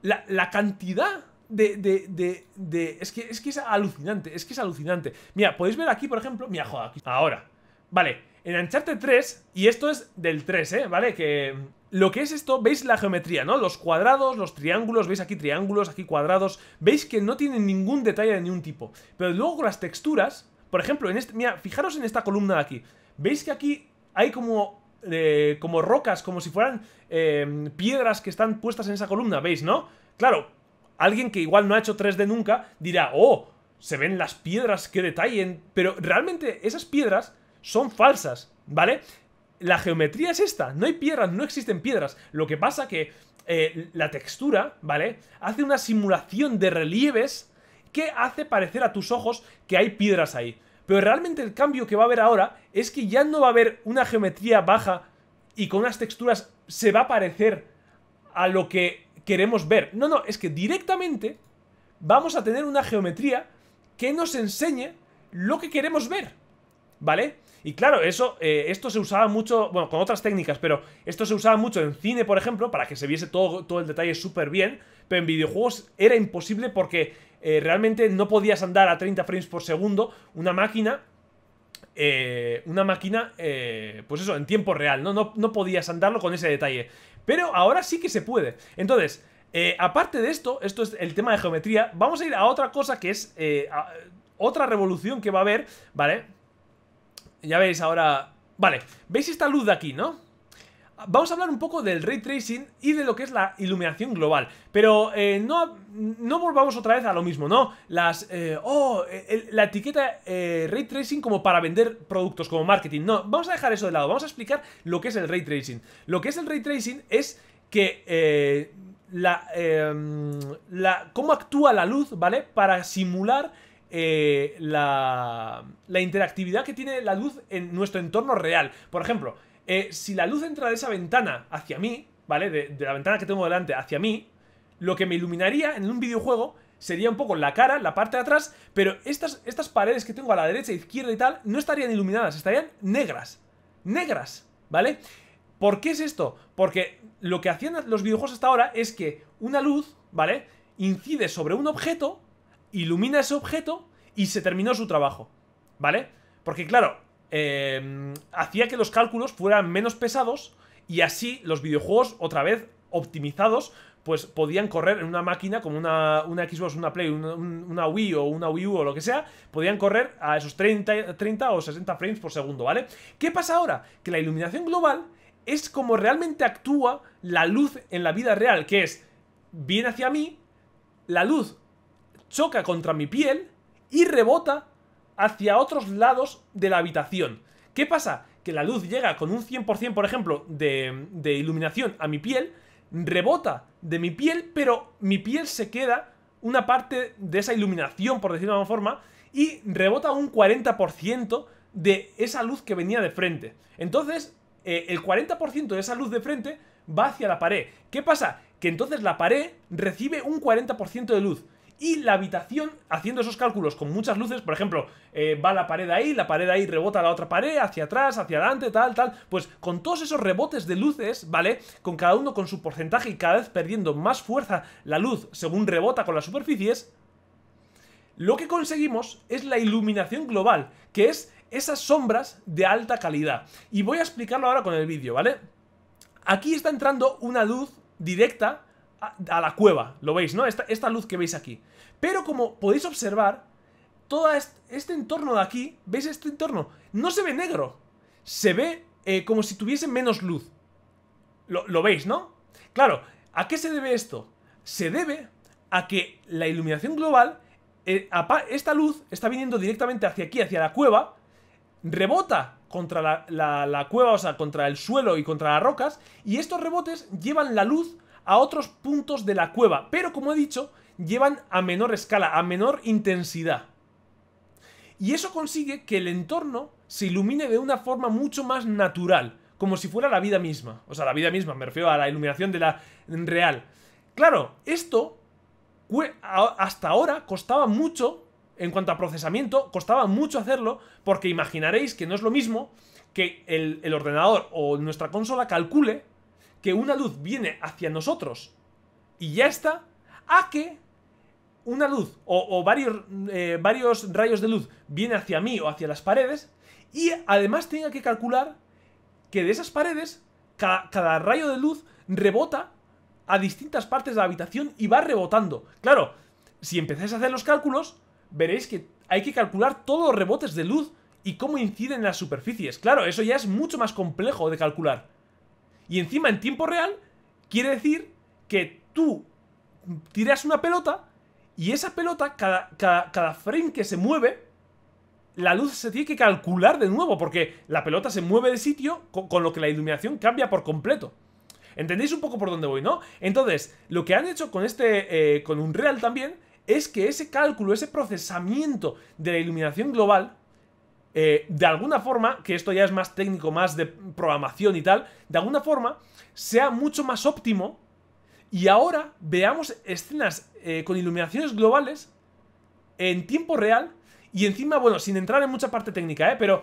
la, cantidad de, de, es, que, es que es alucinante, es que es alucinante. Mira, podéis ver aquí, por ejemplo, mira, joder, aquí. ahora. Vale, en ancharte 3, y esto es del 3, ¿eh? ¿Vale? Que lo que es esto, veis la geometría, ¿no? Los cuadrados, los triángulos, veis aquí triángulos, aquí cuadrados, veis que no tienen ningún detalle de ningún tipo. Pero luego con las texturas, por ejemplo, en este, mira, fijaros en esta columna de aquí. Veis que aquí hay como eh, como rocas, como si fueran eh, piedras que están puestas en esa columna, ¿veis, no? Claro, alguien que igual no ha hecho 3D nunca dirá, oh, se ven las piedras, qué detallen, pero realmente esas piedras son falsas, ¿vale? La geometría es esta, no hay piedras, no existen piedras, lo que pasa que eh, la textura, ¿vale? Hace una simulación de relieves que hace parecer a tus ojos que hay piedras ahí. Pero realmente el cambio que va a haber ahora es que ya no va a haber una geometría baja y con unas texturas se va a parecer a lo que queremos ver. No, no, es que directamente vamos a tener una geometría que nos enseñe lo que queremos ver. ¿Vale? Y claro, eso, eh, esto se usaba mucho, bueno, con otras técnicas, pero esto se usaba mucho en cine, por ejemplo, para que se viese todo, todo el detalle súper bien, pero en videojuegos era imposible porque eh, realmente no podías andar a 30 frames por segundo una máquina. Eh, una máquina, eh, pues eso, en tiempo real, ¿no? ¿no? podías andarlo con ese detalle. Pero ahora sí que se puede. Entonces, aparte de esto, esto es el tema de geometría, vamos a ir a otra cosa que es otra revolución que va a haber, ¿vale? Ya veis ahora... Vale, ¿veis esta luz de aquí, no? vamos a hablar un poco del ray tracing y de lo que es la iluminación global. Pero eh, no, no volvamos otra vez a lo mismo, ¿no? Las. Eh, oh, eh, la etiqueta ray tracing como para vender productos, como marketing. No, vamos a dejar eso de lado. Vamos a explicar lo que es el ray tracing. Lo que es el ray tracing es que. la, em, la, cómo actúa la luz, ¿vale? Para simular la, la, interactividad que tiene la luz en nuestro entorno real. Por ejemplo, eh, si la luz entra de esa ventana hacia mí, ¿vale? De, la ventana que tengo delante hacia mí, lo que me iluminaría en un videojuego sería un poco la cara, la parte de atrás, pero estas, estas paredes que tengo a la derecha, izquierda y tal, no estarían iluminadas, estarían negras. Negras, ¿vale? ¿Por qué es esto? Porque lo que hacían los videojuegos hasta ahora es que una luz, ¿vale? Incide sobre un objeto, ilumina ese objeto y se terminó su trabajo, ¿vale? Porque claro, Em, hacía que los cálculos fueran menos pesados y así los videojuegos, otra vez optimizados, pues podían correr en una máquina como una, una Xbox, una Play, una, Wii o una Wii U o lo que sea, podían correr a esos 30, 30 o 60 frames por segundo, ¿vale? ¿Qué pasa ahora? Que la iluminación global es como realmente actúa la luz en la vida real, que es, viene hacia mí, la luz choca contra mi piel y rebota hacia otros lados de la habitación. ¿Qué pasa? Que la luz llega con un 100%, por ejemplo, de, de iluminación a mi piel, rebota de mi piel, pero mi piel se queda una parte de esa iluminación, por decirlo de alguna forma, y rebota un 40% de esa luz que venía de frente. Entonces, eh, el 40% de esa luz de frente va hacia la pared. ¿Qué pasa? Que entonces la pared recibe un 40% de luz y la habitación haciendo esos cálculos con muchas luces, por ejemplo, eh, va la pared ahí, la pared ahí rebota la otra pared, hacia atrás, hacia adelante, tal, tal, pues con todos esos rebotes de luces, ¿vale? Con cada uno con su porcentaje y cada vez perdiendo más fuerza la luz según rebota con las superficies, lo que conseguimos es la iluminación global, que es esas sombras de alta calidad. Y voy a explicarlo ahora con el vídeo, ¿vale? Aquí está entrando una luz directa a, la cueva, lo veis, ¿no? Esta, esta, luz que veis aquí. Pero como podéis observar, todo este, entorno de aquí, ¿veis este entorno? No se ve negro, se ve eh, como si tuviese menos luz. Lo, veis, ¿no? Claro, ¿a qué se debe esto? Se debe a que la iluminación global, eh, esta luz está viniendo directamente hacia aquí, hacia la cueva, rebota contra la, la, cueva, o sea, contra el suelo y contra las rocas, y estos rebotes llevan la luz a otros puntos de la cueva, pero como he dicho, llevan a menor escala, a menor intensidad. Y eso consigue que el entorno se ilumine de una forma mucho más natural, como si fuera la vida misma. O sea, la vida misma, me refiero a la iluminación de la real. Claro, esto hasta ahora costaba mucho, en cuanto a procesamiento, costaba mucho hacerlo, porque imaginaréis que no es lo mismo que el, el ordenador o nuestra consola calcule que una luz viene hacia nosotros y ya está, a que una luz o, varios, eh, varios rayos de luz viene hacia mí o hacia las paredes y además tenga que calcular que de esas paredes cada, cada, rayo de luz rebota a distintas partes de la habitación y va rebotando. Claro, si empezáis a hacer los cálculos, veréis que hay que calcular todos los rebotes de luz y cómo inciden en las superficies. Claro, eso ya es mucho más complejo de calcular. Y encima en tiempo real quiere decir que tú tiras una pelota y esa pelota, cada, cada, frame que se mueve, la luz se tiene que calcular de nuevo porque la pelota se mueve de sitio con, lo que la iluminación cambia por completo. ¿Entendéis un poco por dónde voy, no? Entonces, lo que han hecho con este, eh, con Unreal también, es que ese cálculo, ese procesamiento de la iluminación global, eh, de alguna forma, que esto ya es más técnico, más de programación y tal, de alguna forma sea mucho más óptimo y ahora veamos escenas eh, con iluminaciones globales en tiempo real y encima, bueno, sin entrar en mucha parte técnica, ¿eh? Pero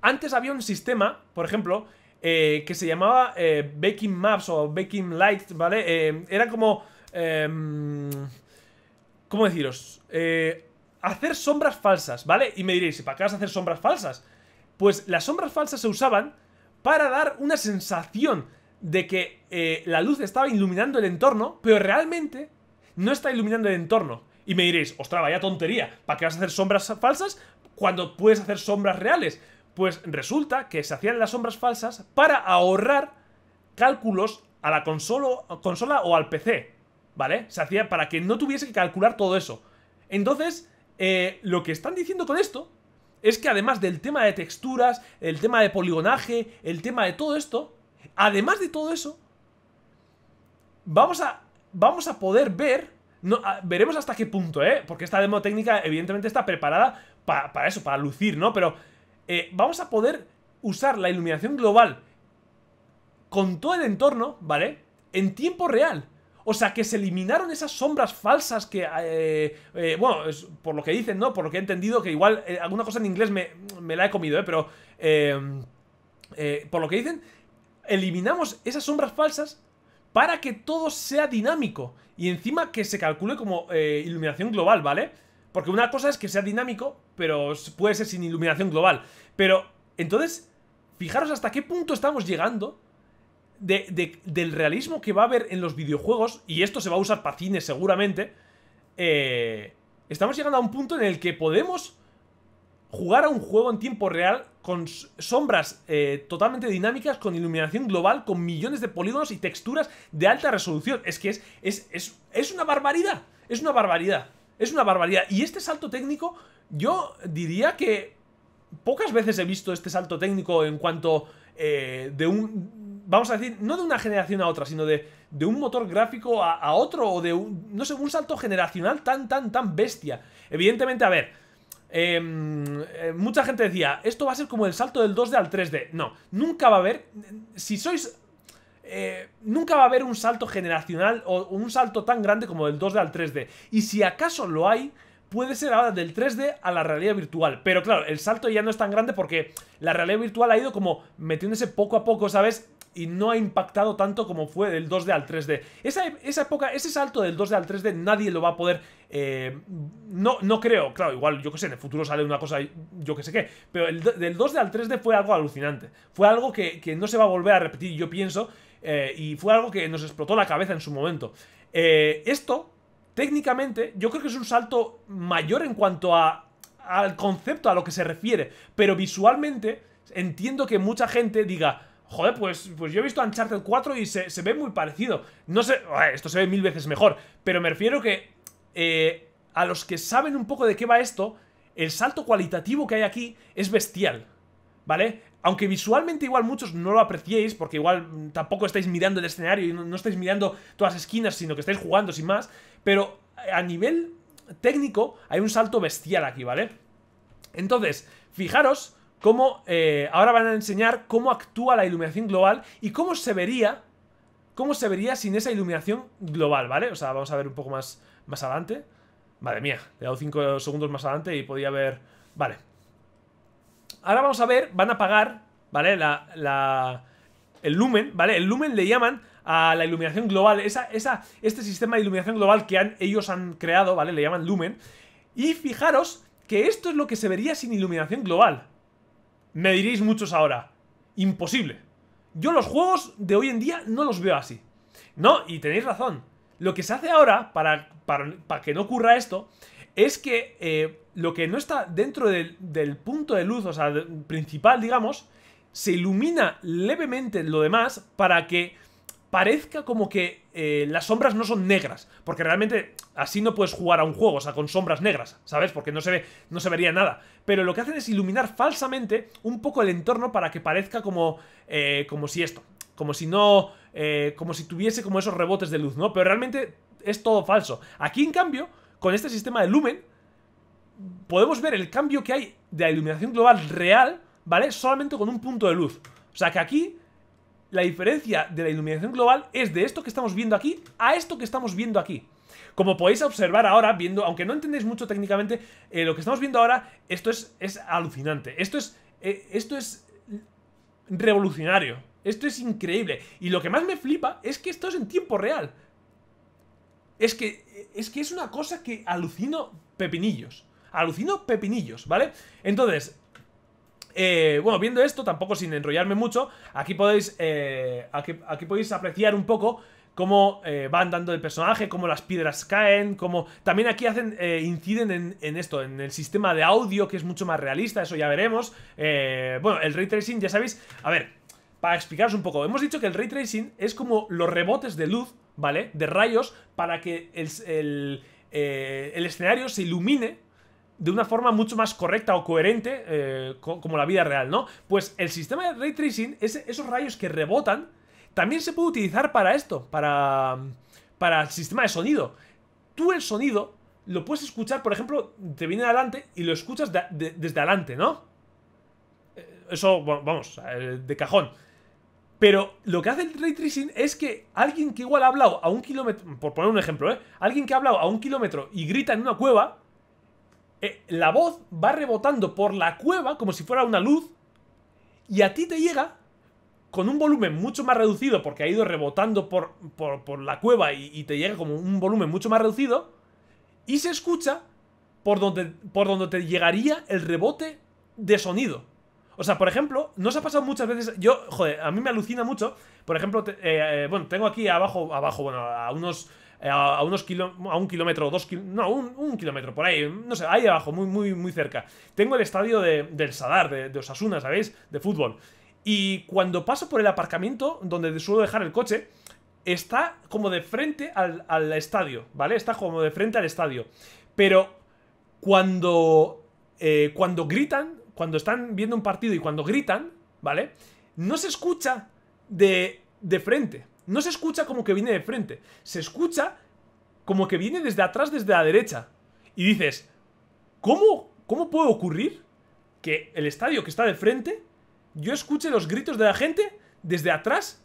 antes había un sistema, por ejemplo, eh, que se llamaba Baking Maps o Baking Lights, ¿vale? era como... Em, ¿Cómo deciros? hacer sombras falsas, ¿vale? Y me diréis, para qué vas a hacer sombras falsas? Pues las sombras falsas se usaban para dar una sensación de que eh, la luz estaba iluminando el entorno, pero realmente no está iluminando el entorno. Y me diréis, ostras, vaya tontería, ¿para qué vas a hacer sombras falsas cuando puedes hacer sombras reales? Pues resulta que se hacían las sombras falsas para ahorrar cálculos a la consola o al PC, ¿vale? Se hacía para que no tuviese que calcular todo eso. Entonces, eh, lo que están diciendo con esto es que además del tema de texturas, el tema de poligonaje, el tema de todo esto, además de todo eso, vamos a, vamos a poder ver, veremos hasta qué punto, ¿eh? Porque esta demo técnica evidentemente está preparada para eso, para lucir, ¿no? Pero eh, vamos a poder usar la iluminación global con todo el entorno, ¿vale? En tiempo real. O sea, que se eliminaron esas sombras falsas que, eh, eh, bueno, por lo que dicen, ¿no? Por lo que he entendido, que igual eh, alguna cosa en inglés me, me la he comido, ¿eh? Pero, por lo que dicen, eliminamos esas sombras falsas para que todo sea dinámico. Y encima que se calcule como iluminación global, ¿vale? Porque una cosa es que sea dinámico, pero puede ser sin iluminación global. Pero, entonces, fijaros hasta qué punto estamos llegando del realismo que va a haber en los videojuegos, y esto se va a usar para cine seguramente, eh, estamos llegando a un punto en el que podemos jugar a un juego en tiempo real con sombras eh, totalmente dinámicas, con iluminación global, con millones de polígonos y texturas de alta resolución. Es que es, es, es, es una barbaridad, es una barbaridad, es una barbaridad. Y este salto técnico, yo diría que pocas veces he visto este salto técnico en cuanto eh, de un vamos a decir, no de una generación a otra, sino de, un motor gráfico a, otro o de un, no sé, un salto generacional tan, tan, tan bestia. Evidentemente, a ver, em, eh, mucha gente decía, esto va a ser como el salto del 2D al 3D. No, nunca va a haber, si sois... Eh, nunca va a haber un salto generacional o un salto tan grande como del 2D al 3D. Y si acaso lo hay, puede ser ahora del 3D a la realidad virtual. Pero claro, el salto ya no es tan grande porque la realidad virtual ha ido como metiéndose poco a poco, ¿sabes? y no ha impactado tanto como fue del 2D al 3D. E, esa, época, ese salto del 2D al 3D nadie lo va a poder... Eh, no, no creo, claro, igual, yo que sé, en el futuro sale una cosa, yo que sé qué, pero el, del 2D al 3D fue algo alucinante. Fue algo que, no se va a volver a repetir, yo pienso, eh, y fue algo que nos explotó la cabeza en su momento. Eh, esto, técnicamente, yo creo que es un salto mayor en cuanto a, al concepto a lo que se refiere, pero visualmente entiendo que mucha gente diga Joder, pues, pues yo he visto Uncharted 4 y se, ve muy parecido. No sé, esto se ve mil veces mejor, pero me refiero que eh, a los que saben un poco de qué va esto, el salto cualitativo que hay aquí es bestial, ¿vale? Aunque visualmente igual muchos no lo apreciéis, porque igual tampoco estáis mirando el escenario y no, estáis mirando todas las esquinas, sino que estáis jugando sin más, pero a nivel técnico hay un salto bestial aquí, ¿vale? Entonces, fijaros cómo eh, ahora van a enseñar cómo actúa la iluminación global y cómo se vería, cómo se vería sin esa iluminación global, ¿vale? O sea, vamos a ver un poco más, más adelante. Madre mía, le he dado 5 segundos más adelante y podía ver... Vale. Ahora vamos a ver, van a apagar, ¿vale? La, el lumen, ¿vale? El lumen le llaman a la iluminación global, esa, esa, este sistema de iluminación global que han, ellos han creado, ¿vale? Le llaman lumen. Y fijaros que esto es lo que se vería sin iluminación global. Me diréis muchos ahora, imposible. Yo los juegos de hoy en día no los veo así. No, y tenéis razón. Lo que se hace ahora para, para, para que no ocurra esto es que eh, lo que no está dentro del, punto de luz, o sea, principal, digamos, se ilumina levemente lo demás para que parezca como que eh, las sombras no son negras. Porque realmente así no puedes jugar a un juego, o sea, con sombras negras, ¿sabes? Porque no se, ve, no se vería nada. Pero lo que hacen es iluminar falsamente un poco el entorno para que parezca como, eh, como si esto. Como si no... Eh, como si tuviese como esos rebotes de luz, ¿no? Pero realmente es todo falso. Aquí, en cambio, con este sistema de lumen, podemos ver el cambio que hay de la iluminación global real, ¿vale? Solamente con un punto de luz. O sea que aquí la diferencia de la iluminación global es de esto que estamos viendo aquí a esto que estamos viendo aquí. Como podéis observar ahora, viendo, aunque no entendéis mucho técnicamente, eh, lo que estamos viendo ahora, esto es, es alucinante. Esto es, eh, esto es revolucionario. Esto es increíble. Y lo que más me flipa es que esto es en tiempo real. Es que es, que es una cosa que alucino pepinillos. Alucino pepinillos, ¿vale? Entonces, eh, bueno, viendo esto, tampoco sin enrollarme mucho, aquí podéis, eh, aquí, podéis apreciar un poco cómo eh, van dando el personaje, cómo las piedras caen, cómo... También aquí hacen, inciden en, esto, en el sistema de audio, que es mucho más realista, eso ya veremos. bueno, el Ray Tracing, ya sabéis... A ver, para explicaros un poco, hemos dicho que el Ray Tracing es como los rebotes de luz, ¿vale? De rayos, para que el, el, el escenario se ilumine de una forma mucho más correcta o coherente eh, como la vida real, ¿no? Pues el sistema de ray tracing, esos rayos que rebotan, también se puede utilizar para esto, para, para el sistema de sonido. Tú el sonido lo puedes escuchar, por ejemplo, te viene adelante y lo escuchas desde adelante, ¿no? Eh, eso, vamos, eh, de cajón. Pero lo que hace el ray tracing es que alguien que igual ha hablado a un kilómetro, por poner un ejemplo, ¿eh? Alguien que ha hablado a un kilómetro y grita en una cueva, eh, la voz va rebotando por la cueva como si fuera una luz y a ti te llega con un volumen mucho más reducido porque ha ido rebotando por, por, la cueva y, te llega como un volumen mucho más reducido y se escucha por donde, por donde te llegaría el rebote de sonido. O sea, por ejemplo, nos ha pasado muchas veces, yo, joder, a mí me alucina mucho, por ejemplo, eh, eh, bueno, tengo aquí abajo, abajo, bueno, a unos eh, a unos kilo, a un kilómetro, dos kilómetros, no, un, kilómetro, por ahí, no sé, ahí abajo, muy, muy, muy cerca. Tengo el estadio de, del Sadar, de, Osasuna, ¿sabéis? De fútbol. Y cuando paso por el aparcamiento, donde suelo dejar el coche, está como de frente al, estadio, ¿vale? Está como de frente al estadio. Pero cuando, eh, cuando gritan, cuando están viendo un partido y cuando gritan, ¿vale? No se escucha de, de frente, no se escucha como que viene de frente, se escucha como que viene desde atrás, desde la derecha. Y dices, ¿cómo, cómo puede ocurrir que el estadio que está de frente, yo escuche los gritos de la gente desde atrás?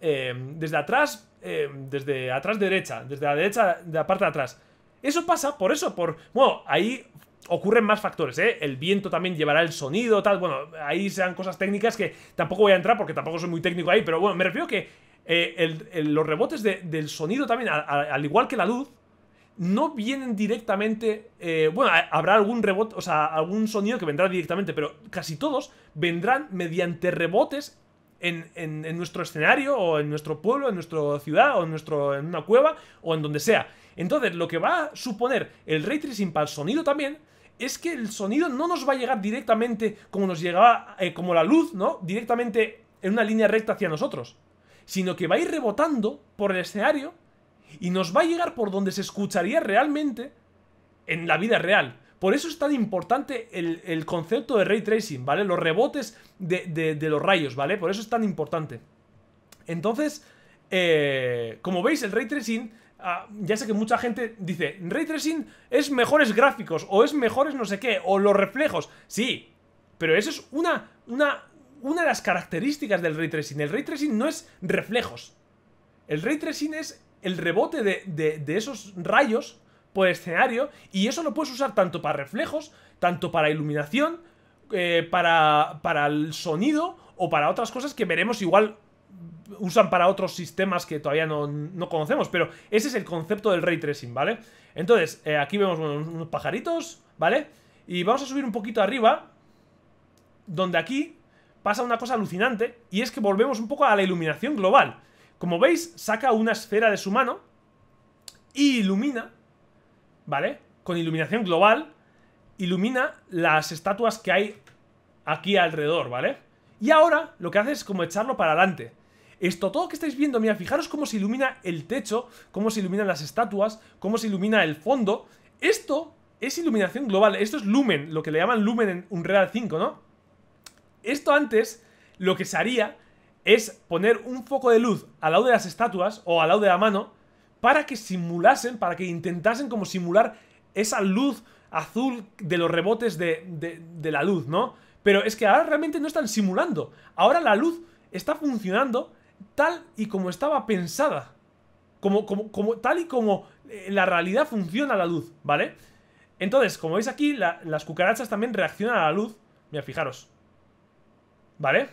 Em, desde atrás, em, desde atrás derecha, desde la derecha, de la parte de atrás. Eso pasa por eso, por... Bueno, ahí ocurren más factores, ¿eh? El viento también llevará el sonido, tal. Bueno, ahí sean cosas técnicas que tampoco voy a entrar porque tampoco soy muy técnico ahí, pero bueno, me refiero que eh, los rebotes del sonido también, al igual que la luz, no vienen directamente. Eh, bueno, habrá algún rebote, o sea, algún sonido que vendrá directamente, pero casi todos vendrán mediante rebotes en, nuestro escenario, o en nuestro pueblo, en nuestra ciudad, o en, nuestro, en una cueva, o en donde sea. Entonces, lo que va a suponer el ray tracing para el sonido también. Es que el sonido no nos va a llegar directamente como nos llegaba, eh, como la luz, ¿no? Directamente en una línea recta hacia nosotros sino que va a ir rebotando por el escenario y nos va a llegar por donde se escucharía realmente en la vida real. Por eso es tan importante el, concepto de ray tracing, ¿vale? Los rebotes de, los rayos, ¿vale? Por eso es tan importante. Entonces, eh, como veis, el ray tracing, ah, ya sé que mucha gente dice, ray tracing es mejores gráficos o es mejores no sé qué, o los reflejos. Sí, pero eso es una, una, una de las características del ray tracing. El ray tracing no es reflejos. El ray tracing es el rebote de, esos rayos por escenario y eso lo puedes usar tanto para reflejos, tanto para iluminación, eh, para, para el sonido o para otras cosas que veremos igual usan para otros sistemas que todavía no, conocemos, pero ese es el concepto del ray tracing, ¿vale? Entonces, eh, aquí vemos unos pajaritos, ¿vale? Y vamos a subir un poquito arriba, donde aquí pasa una cosa alucinante y es que volvemos un poco a la iluminación global. Como veis, saca una esfera de su mano y ilumina, ¿vale? Con iluminación global, ilumina las estatuas que hay aquí alrededor, ¿vale? Y ahora lo que hace es como echarlo para adelante. Esto, todo que estáis viendo, mira, fijaros cómo se ilumina el techo, cómo se iluminan las estatuas, cómo se ilumina el fondo. Esto es iluminación global, esto es lumen, lo que le llaman lumen en Unreal 5, ¿no? Esto antes, lo que se haría es poner un foco de luz al lado de las estatuas o al lado de la mano para que simulasen, para que intentasen como simular esa luz azul de los rebotes de, la luz, ¿no? Pero es que ahora realmente no están simulando. Ahora la luz está funcionando tal y como estaba pensada. Como, como, como, tal y como eh, la realidad funciona la luz, ¿vale? Entonces, como veis aquí, las cucarachas también reaccionan a la luz. Mira, fijaros. ¿Vale?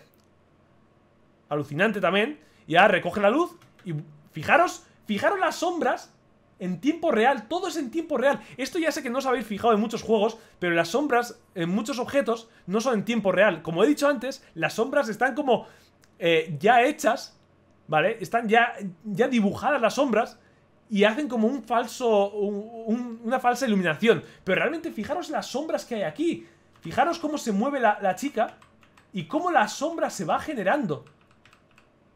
Alucinante también. Y ahora recoge la luz y fijaros, fijaros las sombras en tiempo real, todo es en tiempo real. Esto ya sé que no os habéis fijado en muchos juegos, pero las sombras en muchos objetos no son en tiempo real. Como he dicho antes, las sombras están como eh, ya hechas, ¿vale? Están ya, ya dibujadas las sombras y hacen como un falso, una falsa iluminación. Pero realmente fijaros las sombras que hay aquí. Fijaros cómo se mueve la, la chica y cómo la sombra se va generando.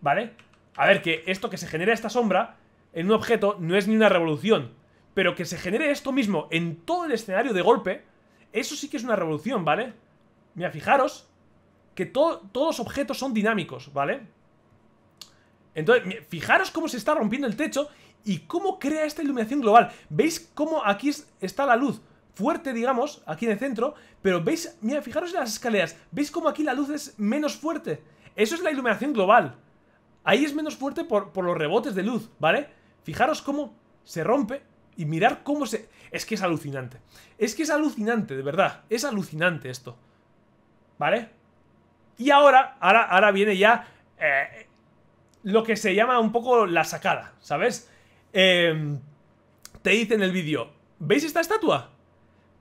¿Vale? A ver, que esto que se genera esta sombra en un objeto no es ni una revolución. Pero que se genere esto mismo en todo el escenario de golpe, eso sí que es una revolución, ¿vale? Mira, fijaros que todos los objetos son dinámicos, ¿vale? Entonces, fijaros cómo se está rompiendo el techo y cómo crea esta iluminación global. ¿Veis cómo aquí está la luz? fuerte, digamos, aquí en el centro, pero veis, mira, fijaros en las escaleras, veis como aquí la luz es menos fuerte. Eso es la iluminación global. Ahí es menos fuerte por, los rebotes de luz, ¿vale? Fijaros cómo se rompe y mirar cómo se... Es que es alucinante. Es que es alucinante, de verdad. Es alucinante esto. ¿Vale? Y ahora, ahora, ahora viene ya eh, lo que se llama un poco la sacada, ¿sabes? Em, te dice en el vídeo, ¿veis esta estatua?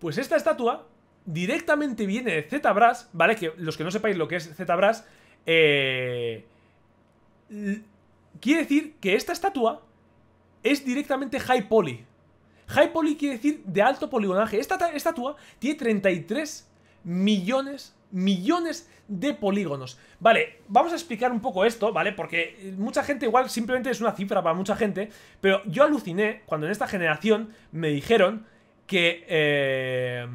Pues esta estatua directamente viene de ZBrush, ¿vale? Que los que no sepáis lo que es ZBrush, eh, quiere decir que esta estatua es directamente high poly. High poly quiere decir de alto poligonaje. Esta estatua tiene 33 millones, millones de polígonos. Vale, vamos a explicar un poco esto, ¿vale? Porque mucha gente igual simplemente es una cifra para mucha gente, pero yo aluciné cuando en esta generación me dijeron que... Eh,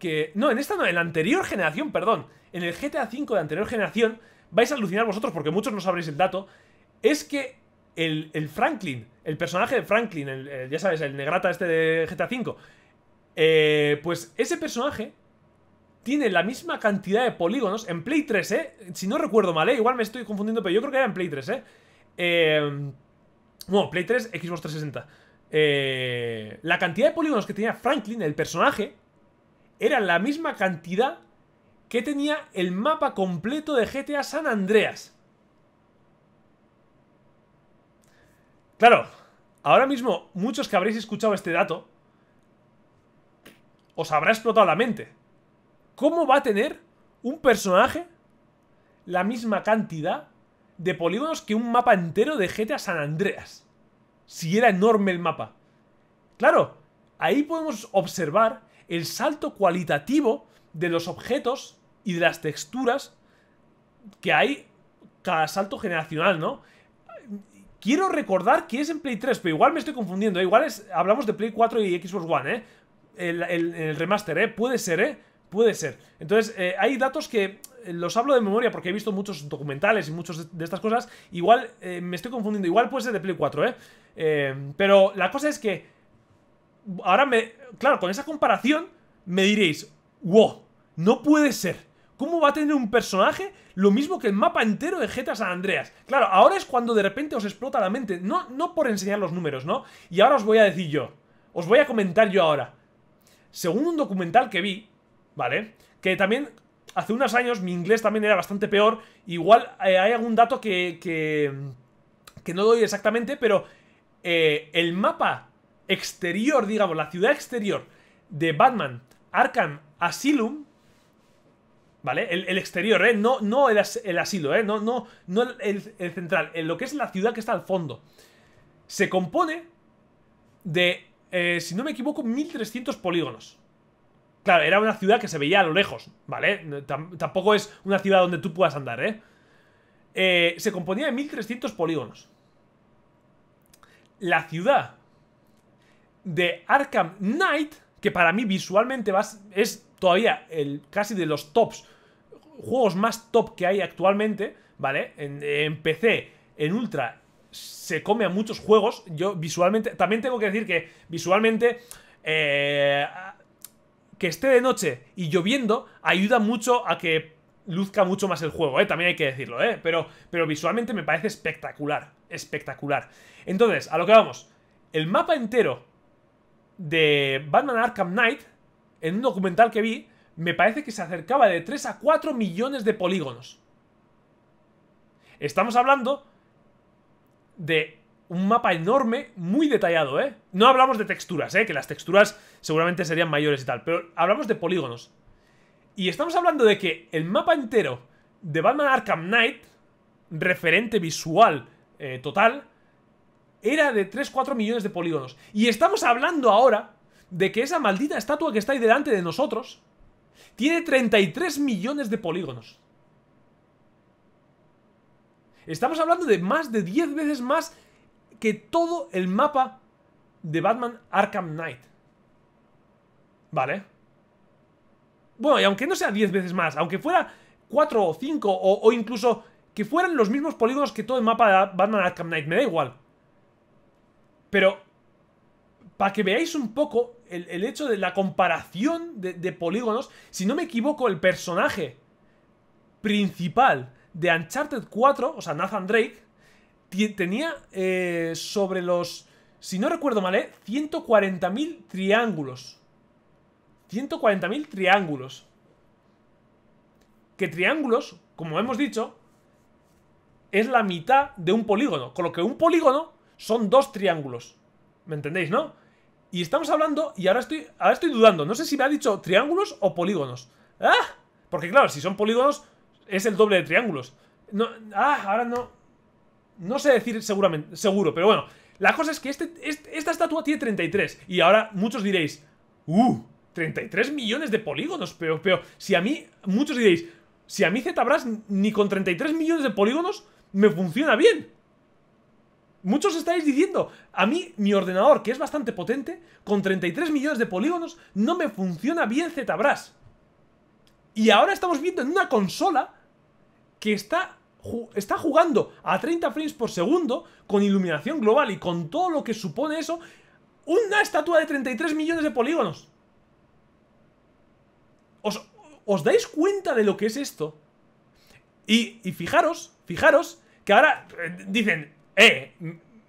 que no, en esta no, en la anterior generación, perdón. En el GTA V de anterior generación, vais a alucinar vosotros porque muchos no sabréis el dato. Es que el, Franklin, el personaje de Franklin, ya sabes, el negrata este de GTA V, eh, pues ese personaje tiene la misma cantidad de polígonos en Play 3, ¿eh? Si no recuerdo mal, ¿eh? Igual me estoy confundiendo, pero yo creo que era en Play 3, ¿eh? eh bueno, Play 3, Xbox 360. Eh, la cantidad de polígonos que tenía Franklin, el personaje, era la misma cantidad que tenía el mapa completo de GTA San Andreas. Claro, ahora mismo muchos que habréis escuchado este dato os habrá explotado la mente. ¿Cómo va a tener un personaje la misma cantidad de polígonos que un mapa entero de GTA San Andreas? si era enorme el mapa. Claro, ahí podemos observar el salto cualitativo de los objetos y de las texturas que hay cada salto generacional, ¿no? Quiero recordar que es en Play 3, pero igual me estoy confundiendo. ¿eh? Igual hablamos de Play 4 y Xbox One, ¿eh? El, el remaster, ¿eh? Puede ser, ¿eh? Puede ser. Entonces, eh, hay datos que eh, los hablo de memoria porque he visto muchos documentales y muchas de, estas cosas. Igual eh, me estoy confundiendo. Igual puede ser de Play 4, ¿eh? Pero la cosa es que... Ahora me... Claro, con esa comparación me diréis... ¡Wow! No puede ser. ¿Cómo va a tener un personaje lo mismo que el mapa entero de GTA San Andreas? Claro, ahora es cuando de repente os explota la mente. No, no por enseñar los números, ¿no? Y ahora os voy a decir yo. Os voy a comentar yo ahora. Según un documental que vi, ¿vale? Que también hace unos años mi inglés también era bastante peor. Igual eh, hay algún dato que, que, que, no doy exactamente, pero eh, el mapa exterior, digamos, la ciudad exterior de Batman Arkham Asylum, ¿vale? El, exterior, ¿eh? No, no el, el asilo, ¿eh? No, no, no el, central, en lo que es la ciudad que está al fondo. Se compone de, eh, si no me equivoco, 1300 polígonos. Claro, era una ciudad que se veía a lo lejos, ¿vale? tampoco es una ciudad donde tú puedas andar, ¿eh? eh se componía de 1300 polígonos. La ciudad de Arkham Knight, que para mí visualmente es todavía el, casi de los tops, juegos más top que hay actualmente, ¿vale? En, en PC, en Ultra, se come a muchos juegos. Yo visualmente, también tengo que decir que visualmente eh, que esté de noche y lloviendo ayuda mucho a que luzca mucho más el juego, ¿eh? También hay que decirlo, ¿eh? Pero, pero visualmente me parece espectacular, espectacular. Entonces, a lo que vamos. El mapa entero de Batman Arkham Knight, en un documental que vi, me parece que se acercaba de 3 a 4 millones de polígonos. Estamos hablando de un mapa enorme, muy detallado, ¿eh? No hablamos de texturas, ¿eh? Que las texturas seguramente serían mayores y tal. Pero hablamos de polígonos. Y estamos hablando de que el mapa entero de Batman Arkham Knight, referente visual eh, total, era de 3-4 millones de polígonos. Y estamos hablando ahora de que esa maldita estatua que está ahí delante de nosotros tiene 33 millones de polígonos. Estamos hablando de más de 10 veces más que todo el mapa de Batman Arkham Knight. Vale. Bueno, y aunque no sea 10 veces más, aunque fuera 4 o 5 o, incluso que fueran los mismos polígonos que todo el mapa de Batman Arkham Knight, me da igual. Pero, para que veáis un poco el, hecho de la comparación de, polígonos, si no me equivoco, el personaje principal de Uncharted 4, o sea, Nathan Drake, tenía eh, sobre los, si no recuerdo mal, 140.000 eh, triángulos. 140.000 triángulos. Que triángulos, como hemos dicho, es la mitad de un polígono. Con lo que un polígono son dos triángulos. ¿Me entendéis, no? Y estamos hablando, y ahora estoy, ahora estoy dudando. No sé si me ha dicho triángulos o polígonos. ¡Ah! Porque claro, si son polígonos, es el doble de triángulos. No, ah, ahora no. No sé decir seguramente, seguro, pero bueno. La cosa es que este, este, esta estatua tiene 33. Y ahora muchos diréis, ¡Uh! 33 millones de polígonos, pero, pero si a mí, muchos diréis, si a mí ZBrush ni con 33 millones de polígonos me funciona bien. Muchos estáis diciendo, a mí mi ordenador, que es bastante potente, con 33 millones de polígonos, no me funciona bien ZBrush. Y ahora estamos viendo en una consola que está, está jugando a 30 frames por segundo, con iluminación global y con todo lo que supone eso, una estatua de 33 millones de polígonos. ¿Os dais cuenta de lo que es esto? Y, fijaros, fijaros, que ahora eh, dicen, eh,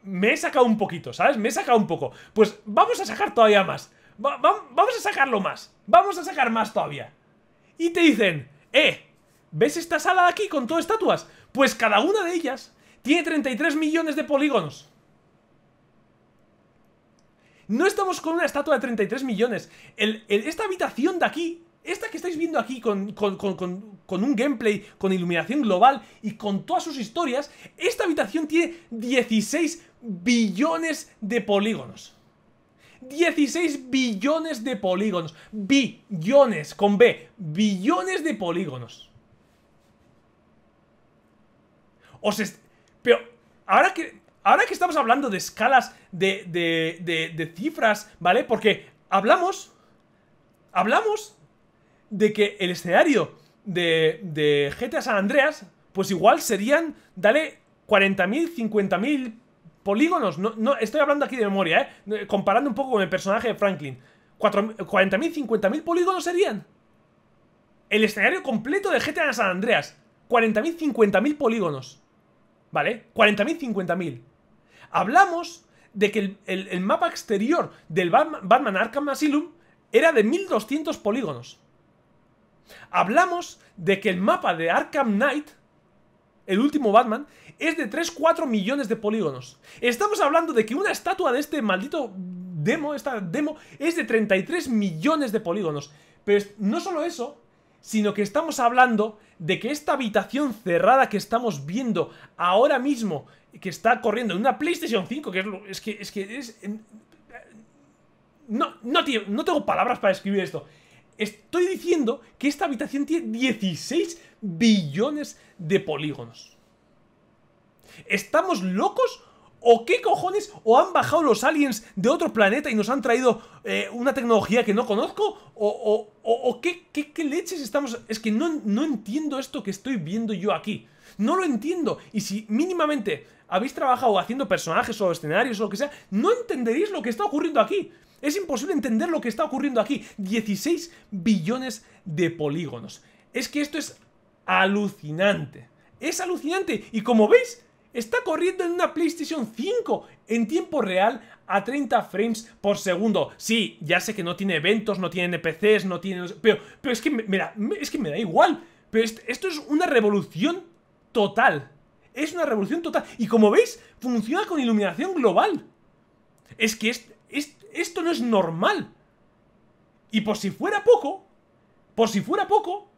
me he sacado un poquito, ¿sabes? Me he sacado un poco. Pues vamos a sacar todavía más. vamos a sacarlo más. Vamos a sacar más todavía. Y te dicen, eh, ¿ves esta sala de aquí con Todas estatuas? Pues cada una de ellas tiene 33 millones de polígonos. No estamos con una estatua de 33 millones. esta habitación de aquí esta que estáis viendo aquí con, con, un gameplay, con iluminación global y con todas sus historias, esta habitación tiene 16 billones de polígonos. 16 billones de polígonos. Billones, con B. Billones de polígonos. O Pero, ahora que... Ahora que estamos hablando de escalas, de, de, de, de cifras, ¿vale? Porque hablamos... Hablamos de que el escenario de, de GTA San Andreas, pues igual serían, dale, 40.000, 50.000 polígonos. No, no, estoy hablando aquí de memoria, ¿eh? eh comparando un poco con el personaje de Franklin. 40.000, 50.000 polígonos serían. El escenario completo de GTA San Andreas. 40.000, 50.000 polígonos. ¿Vale? 40.000, 50.000. Hablamos de que el, mapa exterior del Batman, Batman Arkham Asylum era de 1.200 polígonos. Hablamos de que el mapa de Arkham Knight, el último Batman, es de 3-4 millones de polígonos. Estamos hablando de que una estatua de este maldito demo, esta demo, es de 33 millones de polígonos. Pero no solo eso, sino que estamos hablando de que esta habitación cerrada que estamos viendo ahora mismo, que está corriendo en una PlayStation 5, que es, es que es... Que es no, no, no tengo palabras para escribir esto. Estoy diciendo que esta habitación tiene 16 billones de polígonos. ¿Estamos locos? ¿O qué cojones? ¿O han bajado los aliens de otro planeta y nos han traído eh, una tecnología que no conozco? ¿O, qué, leches estamos...? Es que no, no entiendo esto que estoy viendo yo aquí. No lo entiendo. Y si mínimamente habéis trabajado haciendo personajes o escenarios o lo que sea, no entenderéis lo que está ocurriendo aquí. Es imposible entender lo que está ocurriendo aquí. 16 billones de polígonos. Es que esto es alucinante. Es alucinante. Y como veis, está corriendo en una PlayStation 5 en tiempo real a 30 frames por segundo. Sí, ya sé que no tiene eventos, no tiene NPCs, no tiene... Pero, pero es, que me da, es que me da igual. Pero esto es una revolución total. Es una revolución total. Y como veis, funciona con iluminación global. Es que es, esto no es normal. Y por si fuera poco, por si fuera poco,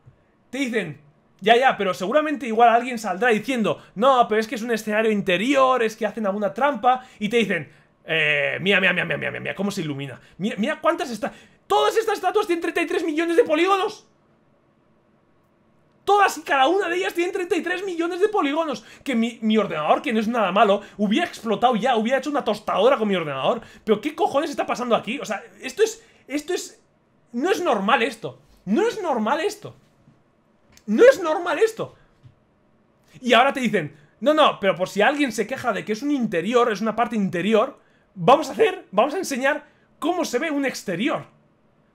te dicen, ya, ya, pero seguramente igual alguien saldrá diciendo, no, pero es que es un escenario interior, es que hacen alguna trampa, y te dicen, eh, mira, mira, mira, mira, mira, cómo se ilumina. Mira, mira cuántas está. Todas estas estatuas tienen 33 millones de polígonos. Todas y cada una de ellas tienen 33 millones de polígonos. Que mi, mi ordenador, que no es nada malo, hubiera explotado ya, hubiera hecho una tostadora con mi ordenador. Pero ¿qué cojones está pasando aquí? O sea, esto es... Esto es... No es normal esto. No es normal esto. No es normal esto. Y ahora te dicen, no, no, pero por si alguien se queja de que es un interior, es una parte interior, vamos a hacer, vamos a enseñar cómo se ve un exterior.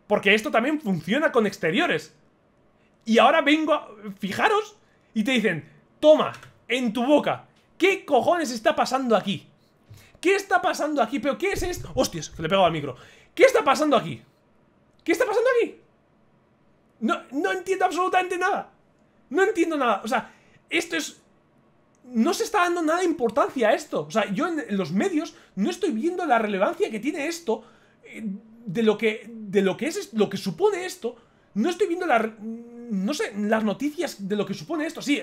Porque esto también funciona con exteriores. Y ahora vengo a... Fijaros. Y te dicen, toma, en tu boca. ¿Qué cojones está pasando aquí? ¿Qué está pasando aquí? ¿Pero qué es esto? Hostias, le pegó al micro. ¿Qué está pasando aquí? ¿Qué está pasando aquí? No, no entiendo absolutamente nada. No entiendo nada. O sea, esto es... No se está dando nada de importancia a esto. O sea, yo en los medios no estoy viendo la relevancia que tiene esto eh, de lo que, de lo que es, lo que supone esto. No estoy viendo la, no sé, las noticias de lo que supone esto, sí,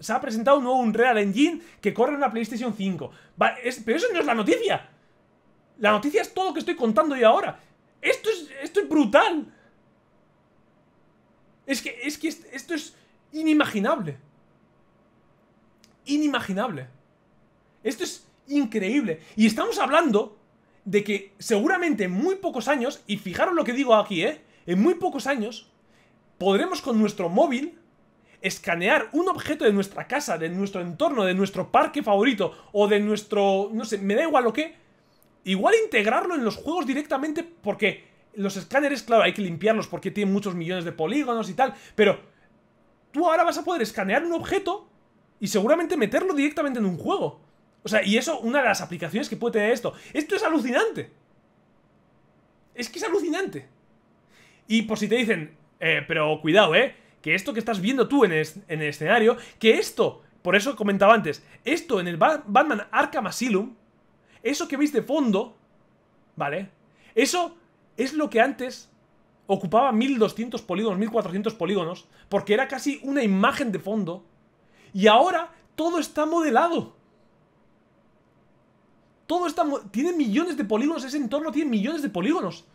se ha presentado un nuevo Unreal Engine que corre en una PlayStation 5. pero eso no es la noticia. La noticia es todo lo que estoy contando yo ahora. Esto es, brutal. Es que, es que esto es inimaginable. Inimaginable. Esto es increíble. Y estamos hablando de que seguramente en muy pocos años, y fijaros lo que digo aquí, ¿eh? En muy pocos años, podremos con nuestro móvil escanear un objeto de nuestra casa, de nuestro entorno, de nuestro parque favorito o de nuestro, no sé, me da igual lo que, igual integrarlo en los juegos directamente porque los escáneres, claro, hay que limpiarlos porque tienen muchos millones de polígonos y tal, pero tú ahora vas a poder escanear un objeto y seguramente meterlo directamente en un juego. O sea, y eso, una de las aplicaciones que puede tener esto. Esto es alucinante. Es que es alucinante. Y por si te dicen, eh, pero cuidado, ¿eh? Que esto que estás viendo tú en el, escenario, que esto, por eso comentaba antes, esto en el Batman Arkham Asylum, eso que veis de fondo, ¿vale? Eso es lo que antes ocupaba 1200 polígonos, 1400 polígonos, porque era casi una imagen de fondo. Y ahora todo está modelado. Todo está... Tiene millones de polígonos, ese entorno tiene millones de polígonos.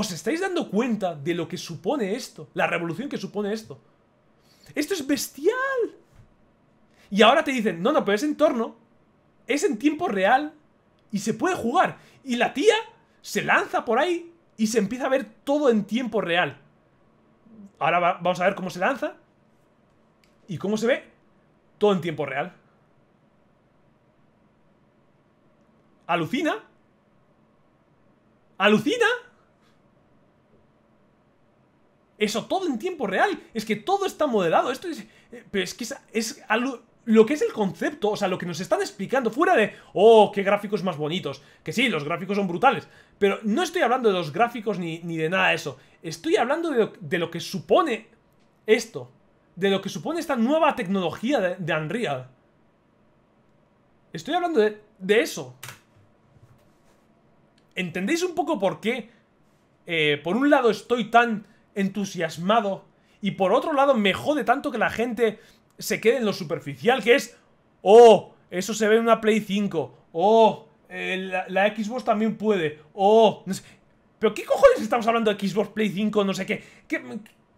¿Os estáis dando cuenta de lo que supone esto? La revolución que supone esto. Esto es bestial. Y ahora te dicen, no, no, pero es en torno. Es en tiempo real. Y se puede jugar. Y la tía se lanza por ahí y se empieza a ver todo en tiempo real. Ahora vamos a ver cómo se lanza. Y cómo se ve todo en tiempo real. Alucina. Alucina. Eso todo en tiempo real. Es que todo está modelado. Esto es. Eh, pero es que es, lo que es el concepto, o sea, lo que nos están explicando, fuera de, oh, qué gráficos más bonitos, que sí, los gráficos son brutales, pero no estoy hablando de los gráficos ni, ni de nada de eso, estoy hablando de lo, que supone esto, de lo que supone esta nueva tecnología de, Unreal. Estoy hablando de, eso. ¿Entendéis un poco por qué, eh, por un lado, estoy tan entusiasmado y por otro lado me jode tanto que la gente se quede en lo superficial que es, oh, eso se ve en una Play 5, oh, eh, la, Xbox también puede, oh, no sé. pero ¿qué cojones estamos hablando de Xbox Play 5, no sé qué?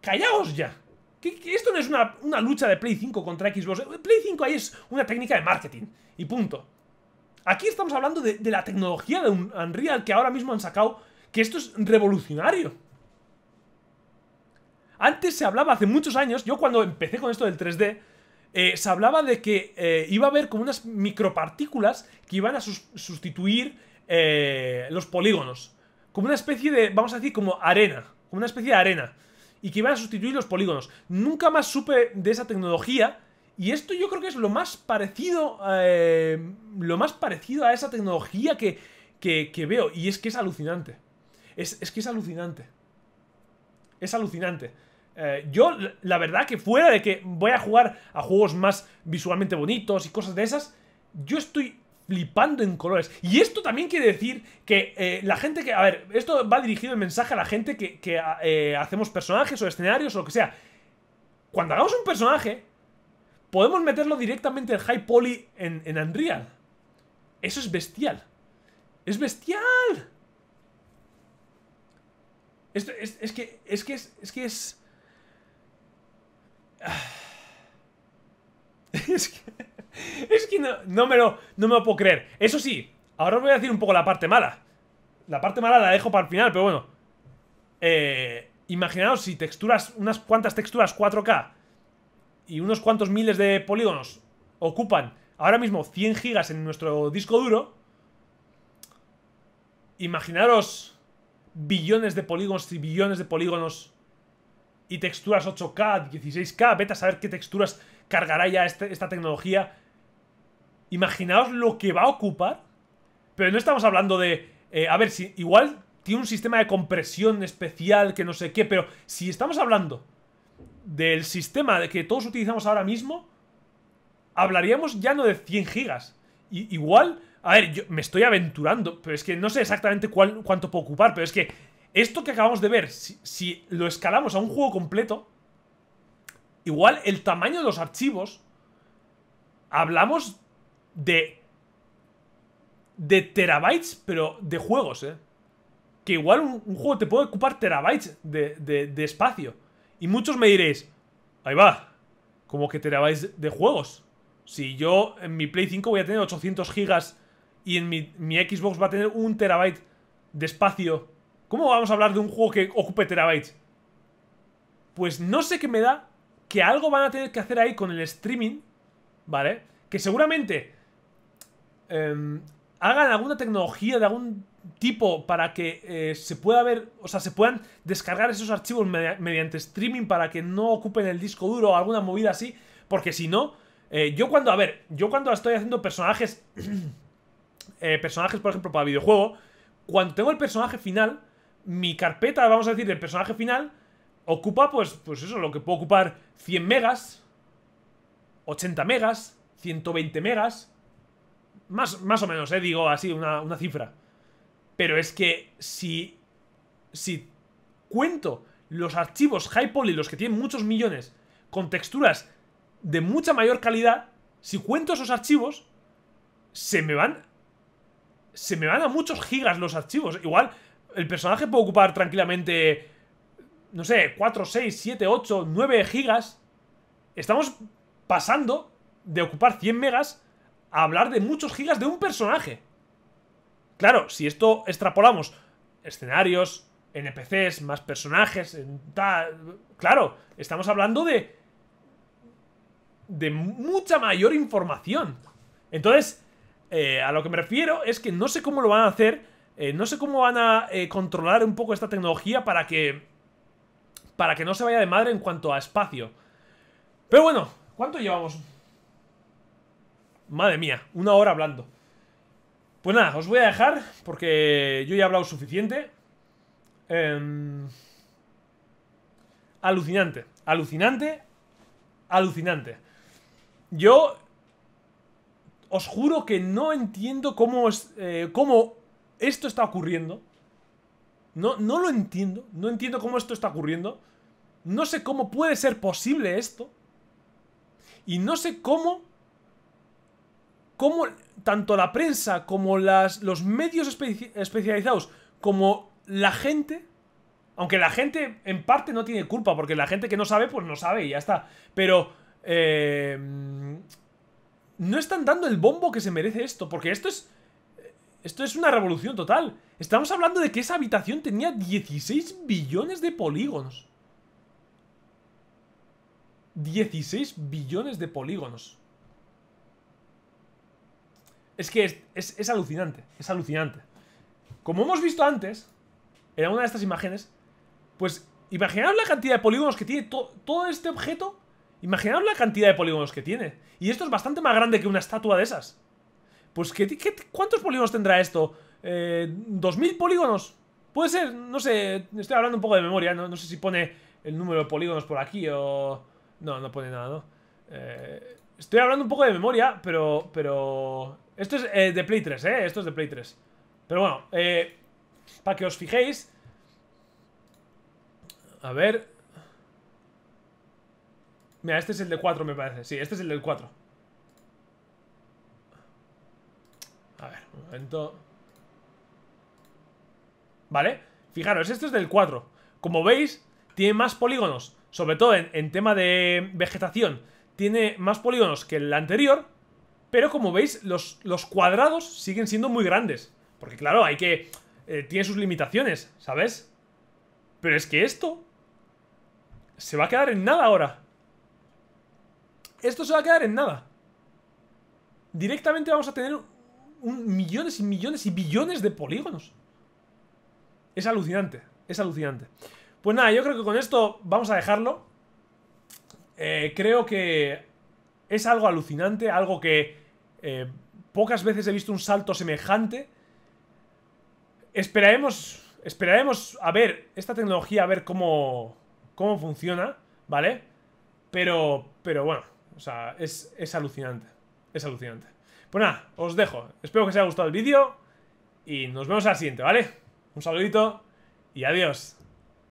callaos ya. que esto no es una, lucha de Play 5 contra Xbox. Play 5 ahí es una técnica de marketing. Y punto. Aquí estamos hablando de, de la tecnología de un Unreal que ahora mismo han sacado. Que esto es revolucionario. Antes se hablaba, hace muchos años, yo cuando empecé con esto del 3D, eh, se hablaba de que eh, iba a haber como unas micropartículas que iban a sustituir eh, los polígonos. Como una especie de, vamos a decir, como arena. Como una especie de arena. Y que iban a sustituir los polígonos. Nunca más supe de esa tecnología. Y esto yo creo que es lo más parecido. lo más parecido a esa tecnología que, veo. Y es que es alucinante. Es, es que es alucinante. Es alucinante. Eh, yo, la verdad que fuera de que voy a jugar a juegos más visualmente bonitos y cosas de esas, yo estoy flipando en colores. Y esto también quiere decir que eh, la gente que... A ver, esto va dirigido el mensaje a la gente que, eh, hacemos personajes o escenarios o lo que sea. Cuando hagamos un personaje, podemos meterlo directamente en High Poly en, en Unreal. Eso es bestial. ¡Es bestial! esto es, que es... que es, que es (sighs) Es que, es que no, no, me lo, no me puedo creer. Eso sí, ahora os voy a decir un poco la parte mala. La parte mala la dejo para el final, pero bueno. Eh, imaginaos si texturas, unas cuantas texturas 4K y unos cuantos miles de polígonos ocupan ahora mismo 100 gigas en nuestro disco duro. Imaginaros billones de polígonos y billones de polígonos y texturas 8K, 16K, vete a saber qué texturas cargará ya este, esta tecnología. Imaginaos lo que va a ocupar. Pero no estamos hablando de... Eh, a ver, si igual tiene un sistema de compresión especial que no sé qué, pero si estamos hablando del sistema que todos utilizamos ahora mismo, hablaríamos ya no de 100 gigas. igual, a ver, yo me estoy aventurando, pero es que no sé exactamente cuánto puedo ocupar, pero es que esto que acabamos de ver, si, lo escalamos a un juego completo, igual el tamaño de los archivos, hablamos de... De terabytes, pero de juegos, ¿eh? Que igual un, juego te puede ocupar terabytes de, espacio. Y muchos me diréis, ahí va, como que terabytes de juegos. Si yo en mi Play 5 voy a tener 800 gigas y en mi, mi, Xbox va a tener un terabyte de espacio ¿Cómo vamos a hablar de un juego que ocupe terabytes? Pues no sé qué me da que algo van a tener que hacer ahí con el streaming, ¿vale? Que seguramente em, hagan alguna tecnología de algún tipo para que eh, se pueda ver, o sea, se puedan descargar esos archivos mediante streaming para que no ocupen el disco duro o alguna movida así, porque si no, eh, yo cuando, a ver, yo cuando estoy haciendo personajes, (clears throat) eh, personajes por ejemplo para videojuego, cuando tengo el personaje final, mi carpeta, vamos a decir, del personaje final ocupa, pues, pues eso, lo que puedo ocupar 100 megas, 80 megas, 120 megas, más, más o menos, eh, digo así, una, una cifra. Pero es que si, si cuento los archivos high poly, los que tienen muchos millones, con texturas de mucha mayor calidad, si cuento esos archivos, se me van... Se me van a muchos gigas los archivos. Igual el personaje puede ocupar tranquilamente, no sé, 4, 6, 7, 8, 9 gigas. Estamos pasando de ocupar 100 megas a hablar de muchos gigas de un personaje. Claro, si esto extrapolamos escenarios, NPCs, más personajes, claro, estamos hablando de de mucha mayor información. Entonces, eh, a lo que me refiero es que no sé cómo lo van a hacer eh, no sé cómo van a eh, controlar un poco esta tecnología para que... Para que no se vaya de madre en cuanto a espacio. Pero bueno, ¿cuánto llevamos? Madre mía, una hora hablando. Pues nada, os voy a dejar porque yo ya he hablado suficiente. Em, alucinante, alucinante, alucinante. Yo os juro que no entiendo cómo, es, eh, cómo esto está ocurriendo. No, no lo entiendo. No entiendo cómo esto está ocurriendo. No sé cómo puede ser posible esto. Y no sé cómo... Cómo tanto la prensa como los medios especializados como la gente... Aunque la gente en parte no tiene culpa, porque la gente que no sabe, pues no sabe y ya está. Pero... Eh, no están dando el bombo que se merece esto, porque esto es esto es una revolución total. Estamos hablando de que esa habitación tenía 16 billones de polígonos. 16 billones de polígonos. Es que es, alucinante, es alucinante. Como hemos visto antes, en una de estas imágenes, pues imaginaos la cantidad de polígonos que tiene todo este objeto. Imaginaos la cantidad de polígonos que tiene. Y esto es bastante más grande que una estatua de esas. Pues, ¿qué, cuántos polígonos tendrá esto? Eh, ¿Dos ¿2.000 polígonos? Puede ser, no sé, estoy hablando un poco de memoria, no, no, sé si pone el número de polígonos por aquí o... No, no pone nada, ¿no? Eh, estoy hablando un poco de memoria, pero... pero Esto es eh, de Play 3, ¿eh? Esto es de Play 3. Pero bueno, para que os fijéis... A ver... Mira, este es el de 4, me parece. Sí, este es el del 4. A ver, un momento. Vale, fijaros, esto es del 4. Como veis, tiene más polígonos, sobre todo en, tema de vegetación, tiene más polígonos que el anterior, pero como veis, los, cuadrados siguen siendo muy grandes. Porque claro, hay que... Eh, tiene sus limitaciones, ¿sabes? Pero es que esto... Se va a quedar en nada ahora. Esto se va a quedar en nada. Directamente vamos a tener millones y millones y billones de polígonos. Es alucinante, es alucinante. Pues nada, yo creo que con esto vamos a dejarlo. Eh, creo que es algo alucinante, algo que eh, pocas veces he visto un salto semejante. Esperaremos, esperaremos a ver esta tecnología, a ver cómo, cómo funciona, ¿vale? Pero, pero bueno, o sea, es alucinante, es alucinante. Pues nada, os dejo. Espero que os haya gustado el vídeo y nos vemos al siguiente, ¿vale? Un saludito y adiós.